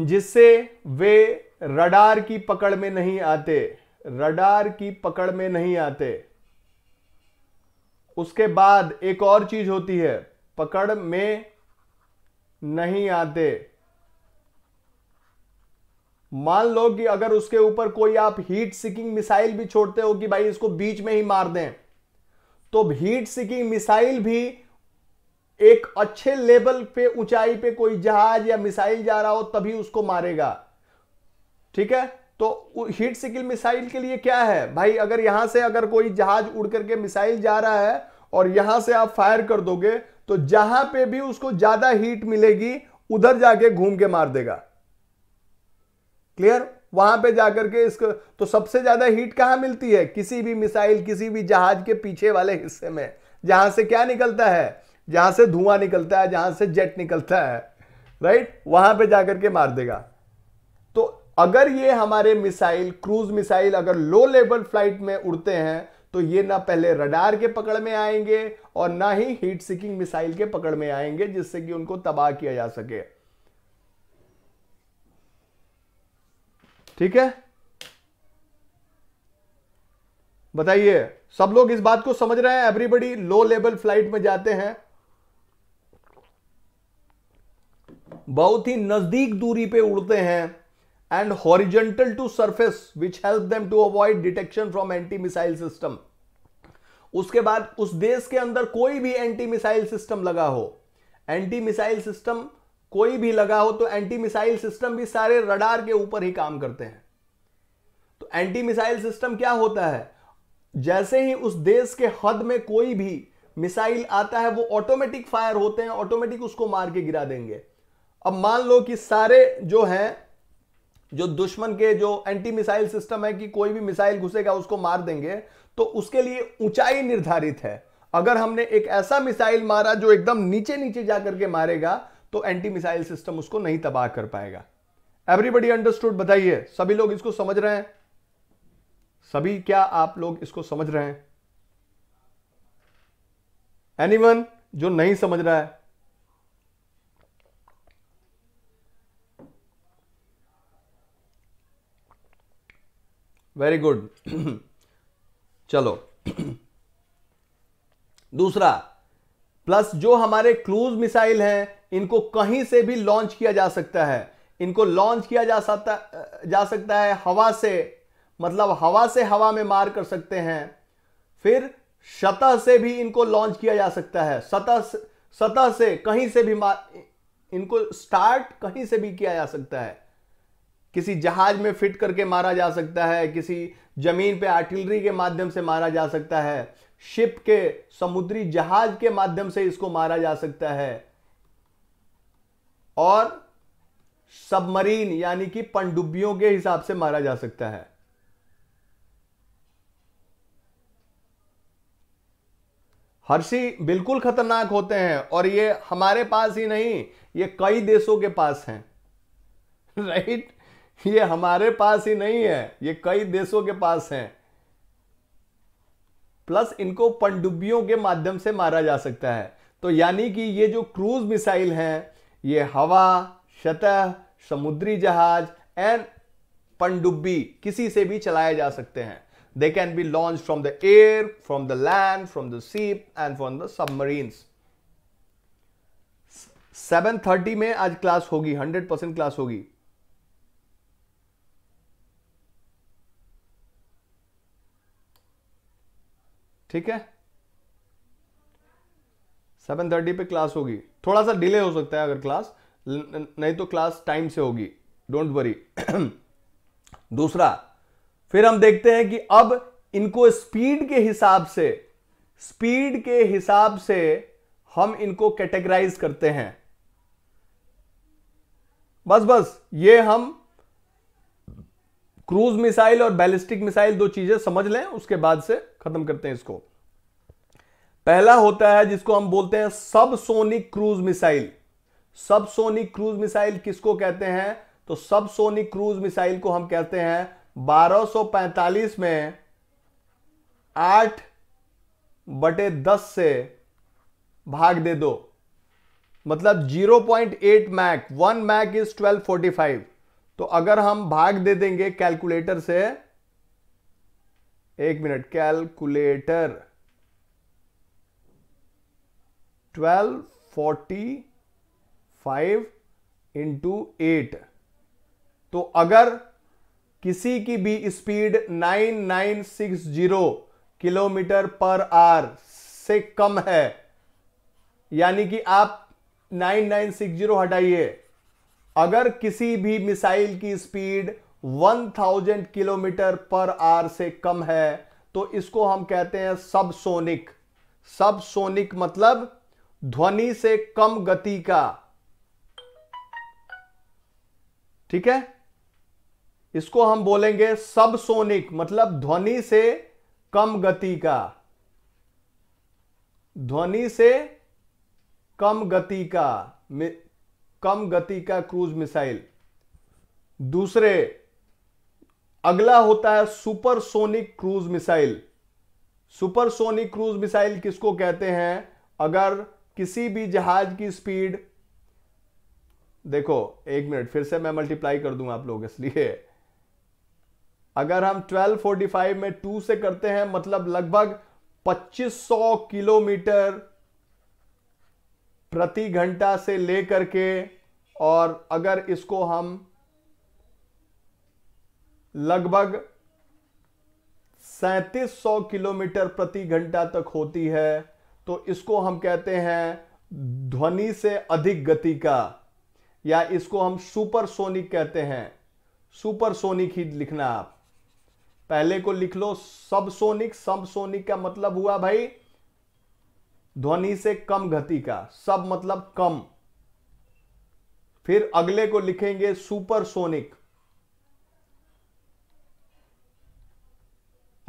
जिससे वे रडार की पकड़ में नहीं आते रडार की पकड़ में नहीं आते उसके बाद एक और चीज होती है पकड़ में नहीं आते मान लो कि अगर उसके ऊपर कोई आप हीट सिकिंग मिसाइल भी छोड़ते हो कि भाई इसको बीच में ही मार दें तो हीट सिकिंग मिसाइल भी एक अच्छे लेवल पे ऊंचाई पे कोई जहाज या मिसाइल जा रहा हो तभी उसको मारेगा ठीक है तो हीट सिकिंग मिसाइल के लिए क्या है भाई अगर यहां से अगर कोई जहाज उड़ करके मिसाइल जा रहा है और यहां से आप फायर कर दोगे तो जहां पे भी उसको ज्यादा हीट मिलेगी उधर जाके घूम के मार देगा क्लियर वहां पे जाकर के इसको तो सबसे ज्यादा हीट कहां मिलती है किसी भी मिसाइल किसी भी जहाज के पीछे वाले हिस्से में जहां से क्या निकलता है जहां से धुआं निकलता है जहां से जेट निकलता है राइट वहां पे जाकर के मार देगा तो अगर ये हमारे मिसाइल क्रूज मिसाइल अगर लो लेवल फ्लाइट में उड़ते हैं तो ये ना पहले रडार के पकड़ में आएंगे और ना ही हीट सिकिंग मिसाइल के पकड़ में आएंगे जिससे कि उनको तबाह किया जा सके ठीक है बताइए सब लोग इस बात को समझ रहे हैं एवरीबडी लो लेवल फ्लाइट में जाते हैं बहुत ही नजदीक दूरी पे उड़ते हैं and horizontal to surface which help them to avoid detection from anti missile system उसके बाद उस देश के अंदर कोई भी एंटी मिसाइल सिस्टम लगा हो एंटी मिसाइल सिस्टम कोई भी लगा हो तो एंटी मिसाइल सिस्टम भी सारे रडार के ऊपर ही काम करते हैं तो एंटी मिसाइल सिस्टम क्या होता है जैसे ही उस देश के हद में कोई भी मिसाइल आता है वो ऑटोमेटिक फायर होते हैं ऑटोमेटिक उसको मार के गिरा देंगे अब मान लो कि सारे जो हैं जो दुश्मन के जो एंटी मिसाइल सिस्टम है कि कोई भी मिसाइल घुसेगा उसको मार देंगे तो उसके लिए ऊंचाई निर्धारित है अगर हमने एक ऐसा मिसाइल मारा जो एकदम नीचे नीचे जाकर के मारेगा तो एंटी मिसाइल सिस्टम उसको नहीं तबाह कर पाएगा एवरीबडी अंडरस्टूड बताइए सभी लोग इसको समझ रहे हैं सभी क्या आप लोग इसको समझ रहे हैं एनीवन जो नहीं समझ रहा है वेरी गुड चलो दूसरा प्लस जो हमारे क्लूज मिसाइल हैं इनको कहीं से भी लॉन्च किया जा सकता है इनको लॉन्च किया जा सकता जा सकता है हवा से मतलब हवा से हवा में मार कर सकते हैं फिर सतह से भी इनको लॉन्च किया जा सकता है सतह सतह से कहीं से भी मार इनको स्टार्ट कहीं से भी किया जा सकता है किसी जहाज में फिट करके मारा जा सकता है किसी जमीन पे आर्टिलरी के माध्यम से मारा जा सकता है शिप के समुद्री जहाज के माध्यम से इसको मारा जा सकता है और सबमरीन यानी कि पनडुब्बियों के हिसाब से मारा जा सकता है हर्षी बिल्कुल खतरनाक होते हैं और ये हमारे पास ही नहीं ये कई देशों के पास हैं राइट ये हमारे पास ही नहीं है ये कई देशों के पास हैं प्लस इनको पनडुब्बियों के माध्यम से मारा जा सकता है तो यानी कि ये जो क्रूज मिसाइल हैं ये हवा सतह समुद्री जहाज एंड पनडुब्बी किसी से भी चलाए जा सकते हैं they can be launch from the air from the land from the sea and from the submarine seven thirty में आज क्लास होगी हंड्रेड परसेंट क्लास होगी ठीक है सेवन थर्टी पर क्लास होगी थोड़ा सा डिले हो सकता है अगर क्लास नहीं तो क्लास टाइम से होगी डोंट वरी दूसरा फिर हम देखते हैं कि अब इनको स्पीड के हिसाब से स्पीड के हिसाब से हम इनको कैटेगराइज करते हैं बस बस ये हम क्रूज मिसाइल और बैलिस्टिक मिसाइल दो चीजें समझ लें उसके बाद से खत्म करते हैं इसको पहला होता है जिसको हम बोलते हैं subsonic cruise missile subsonic cruise missile किसको कहते हैं तो सबसोनिक क्रूज मिसाइल को हम कहते हैं 1245 में 8 बटे 10 से भाग दे दो मतलब 0.8 मैक वन मैक इज 1245 तो अगर हम भाग दे देंगे कैलकुलेटर से एक minute calculator twelve forty five into eight तो अगर किसी की भी speed nine nine six zero kilometre per hour से कम है यानी कि आप नाइन नाइन सिक्स जीरो हटाइए अगर किसी भी मिसाइल की speed one thousand kilometre per hour से कम है तो इसको हम कहते हैं सबसोनिक सबसोनिक मतलब ध्वनि से कम गति का ठीक है इसको हम बोलेंगे सबसोनिक मतलब ध्वनि से कम गति का ध्वनि से कम गति का कम गति का क्रूज मिसाइल दूसरे अगला होता है supersonic cruise missile supersonic cruise missile किसको कहते हैं अगर किसी भी जहाज की स्पीड देखो एक मिनट फिर से मैं मल्टीप्लाई कर दूं आप लोग इसलिए अगर हम 1245 में 2 से करते हैं मतलब लगभग 2500 किलोमीटर प्रति घंटा से लेकर के और अगर इसको हम लगभग 3700 किलोमीटर प्रति घंटा तक होती है तो इसको हम कहते हैं ध्वनि से अधिक गति का या इसको हम सुपरसोनिक कहते हैं सुपरसोनिक ही लिखना आप पहले को लिख लो सबसोनिक सबसोनिक का मतलब हुआ भाई ध्वनि से कम गति का सब मतलब कम फिर अगले को लिखेंगे सुपरसोनिक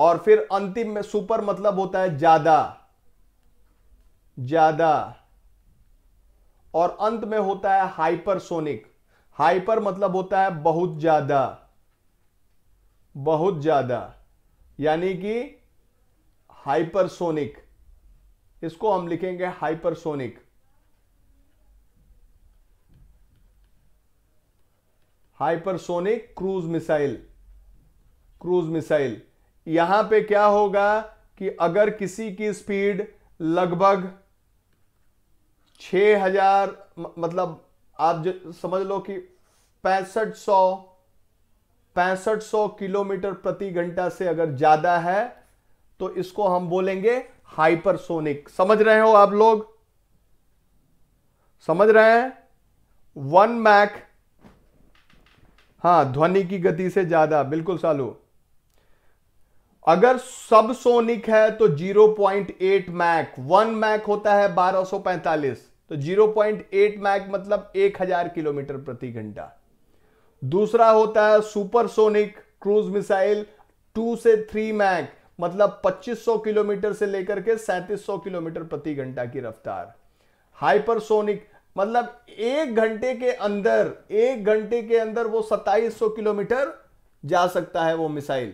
और फिर अंतिम में सुपर मतलब होता है ज्यादा ज्यादा और अंत में होता है हाइपरसोनिक हाइपर मतलब होता है बहुत ज्यादा बहुत ज्यादा यानी कि हाइपरसोनिक इसको हम लिखेंगे hypersonic hypersonic cruise missile cruise missile यहां पे क्या होगा कि अगर किसी की स्पीड लगभग छ हजार मतलब आप जो समझ लो कि पैंसठ सौ पैंसठ सौ किलोमीटर प्रति घंटा से अगर ज़्यादा है तो इसको हम बोलेंगे हाइपरसोनिक समझ रहे हो आप लोग समझ रहे हैं वन मैक हां ध्वनि की गति से ज़्यादा बिल्कुल सालू अगर सबसोनिक है तो 0.8 मैक वन मैक होता है 1245 तो 0.8 मैक मतलब 1000 किलोमीटर प्रति घंटा दूसरा होता है सुपरसोनिक क्रूज मिसाइल 2 से 3 मैक मतलब 2500 किलोमीटर से लेकर के 3700 किलोमीटर प्रति घंटा की रफ्तार हाइपरसोनिक मतलब एक घंटे के अंदर एक घंटे के अंदर वो 2700 किलोमीटर जा सकता है वो मिसाइल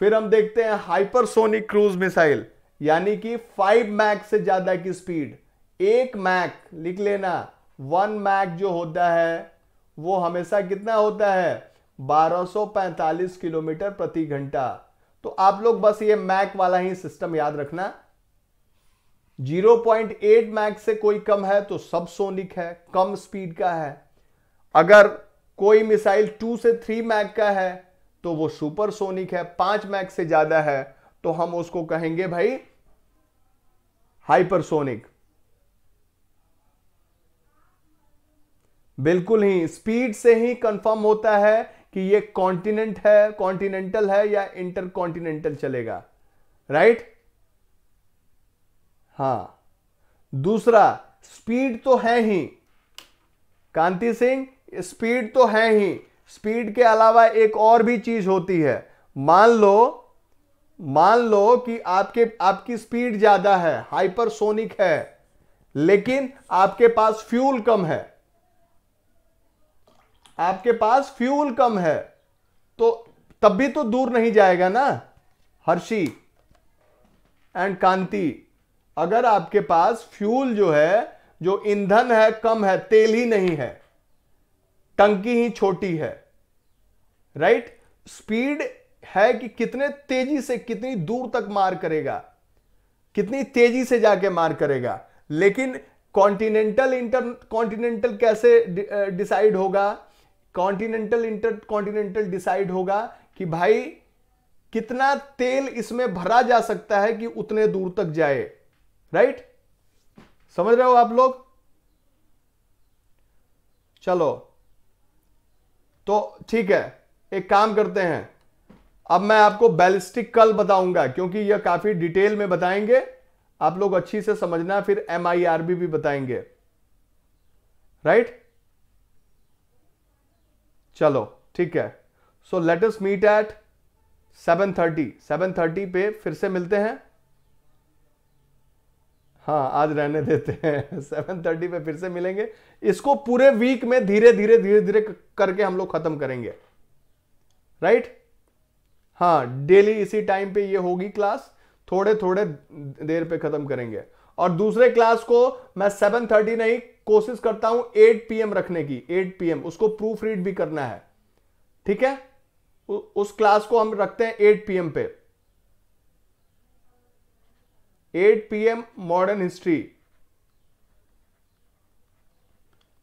फिर हम देखते हैं हाइपरसोनिक क्रूज मिसाइल यानी कि 5 मैक से ज्यादा की स्पीड एक मैक लिख लेना वन मैक जो होता है वो हमेशा कितना होता है 1245 किलोमीटर प्रति घंटा तो आप लोग बस ये मैक वाला ही सिस्टम याद रखना 0.8 मैक से कोई कम है तो सब सोनिक है कम स्पीड का है अगर कोई मिसाइल 2 से 3 मैक का है तो वो सोनिक है 5 मैक से ज्यादा है तो हम उसको कहेंगे भाई हाइपरसोनिक बिल्कुल ही स्पीड से ही कंफर्म होता है कि ये कॉन्टिनेंट है कॉन्टिनेंटल है या इंटर कॉन्टिनेंटल चलेगा राइट हाँ दूसरा स्पीड तो है ही कांति सिंह स्पीड तो है ही स्पीड के अलावा एक और भी चीज होती है मान लो मान लो कि आपके आपकी स्पीड ज्यादा है हाइपरसोनिक है लेकिन आपके पास फ्यूल कम है आपके पास फ्यूल कम है तो तब भी तो दूर नहीं जाएगा ना हर्षी एंड कांति अगर आपके पास फ्यूल जो है जो ईंधन है कम है तेल ही नहीं है टंकी ही छोटी है राइट स्पीड है कि कितने तेजी से कितनी दूर तक मार करेगा कितनी तेजी से जाके मार करेगा लेकिन कॉन्टिनेंटल इंटर कॉन्टिनेंटल कैसे डिसाइड होगा कॉन्टिनेंटल इंटर कॉन्टिनेंटल डिसाइड होगा कि भाई कितना तेल इसमें भरा जा सकता है कि उतने दूर तक जाए राइट समझ रहे हो आप लोग चलो तो ठीक है एक काम करते हैं अब मैं आपको बैलिस्टिक कल बताऊंगा क्योंकि यह काफी डिटेल में बताएंगे आप लोग अच्छी से समझना फिर एम भी बताएंगे राइट right? चलो ठीक है so let us meet at 7:30 7:30 पे फिर से मिलते हैं हाँ आज रहने देते हैं 7:30 पे फिर से मिलेंगे इसको पूरे वीक में धीरे धीरे धीरे धीरे करके हम लोग खत्म करेंगे राइट right? हाँ डेली इसी टाइम पे ये होगी क्लास थोड़े थोड़े देर पे खत्म करेंगे और दूसरे क्लास को मैं सेवन थर्टी नहीं कोशिश करता हूं एट पीएम रखने की पी पीएम उसको प्रूफ रीड भी करना है ठीक है उस क्लास को हम रखते हैं एट पीएम पे पी पीएम मॉडर्न हिस्ट्री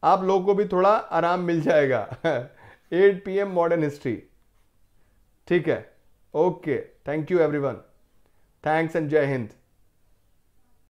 आप लोगों को भी थोड़ा आराम मिल जाएगा एट पीएम मॉडर्न हिस्ट्री ठीक है okay thank you everyone thanks and जय हिंद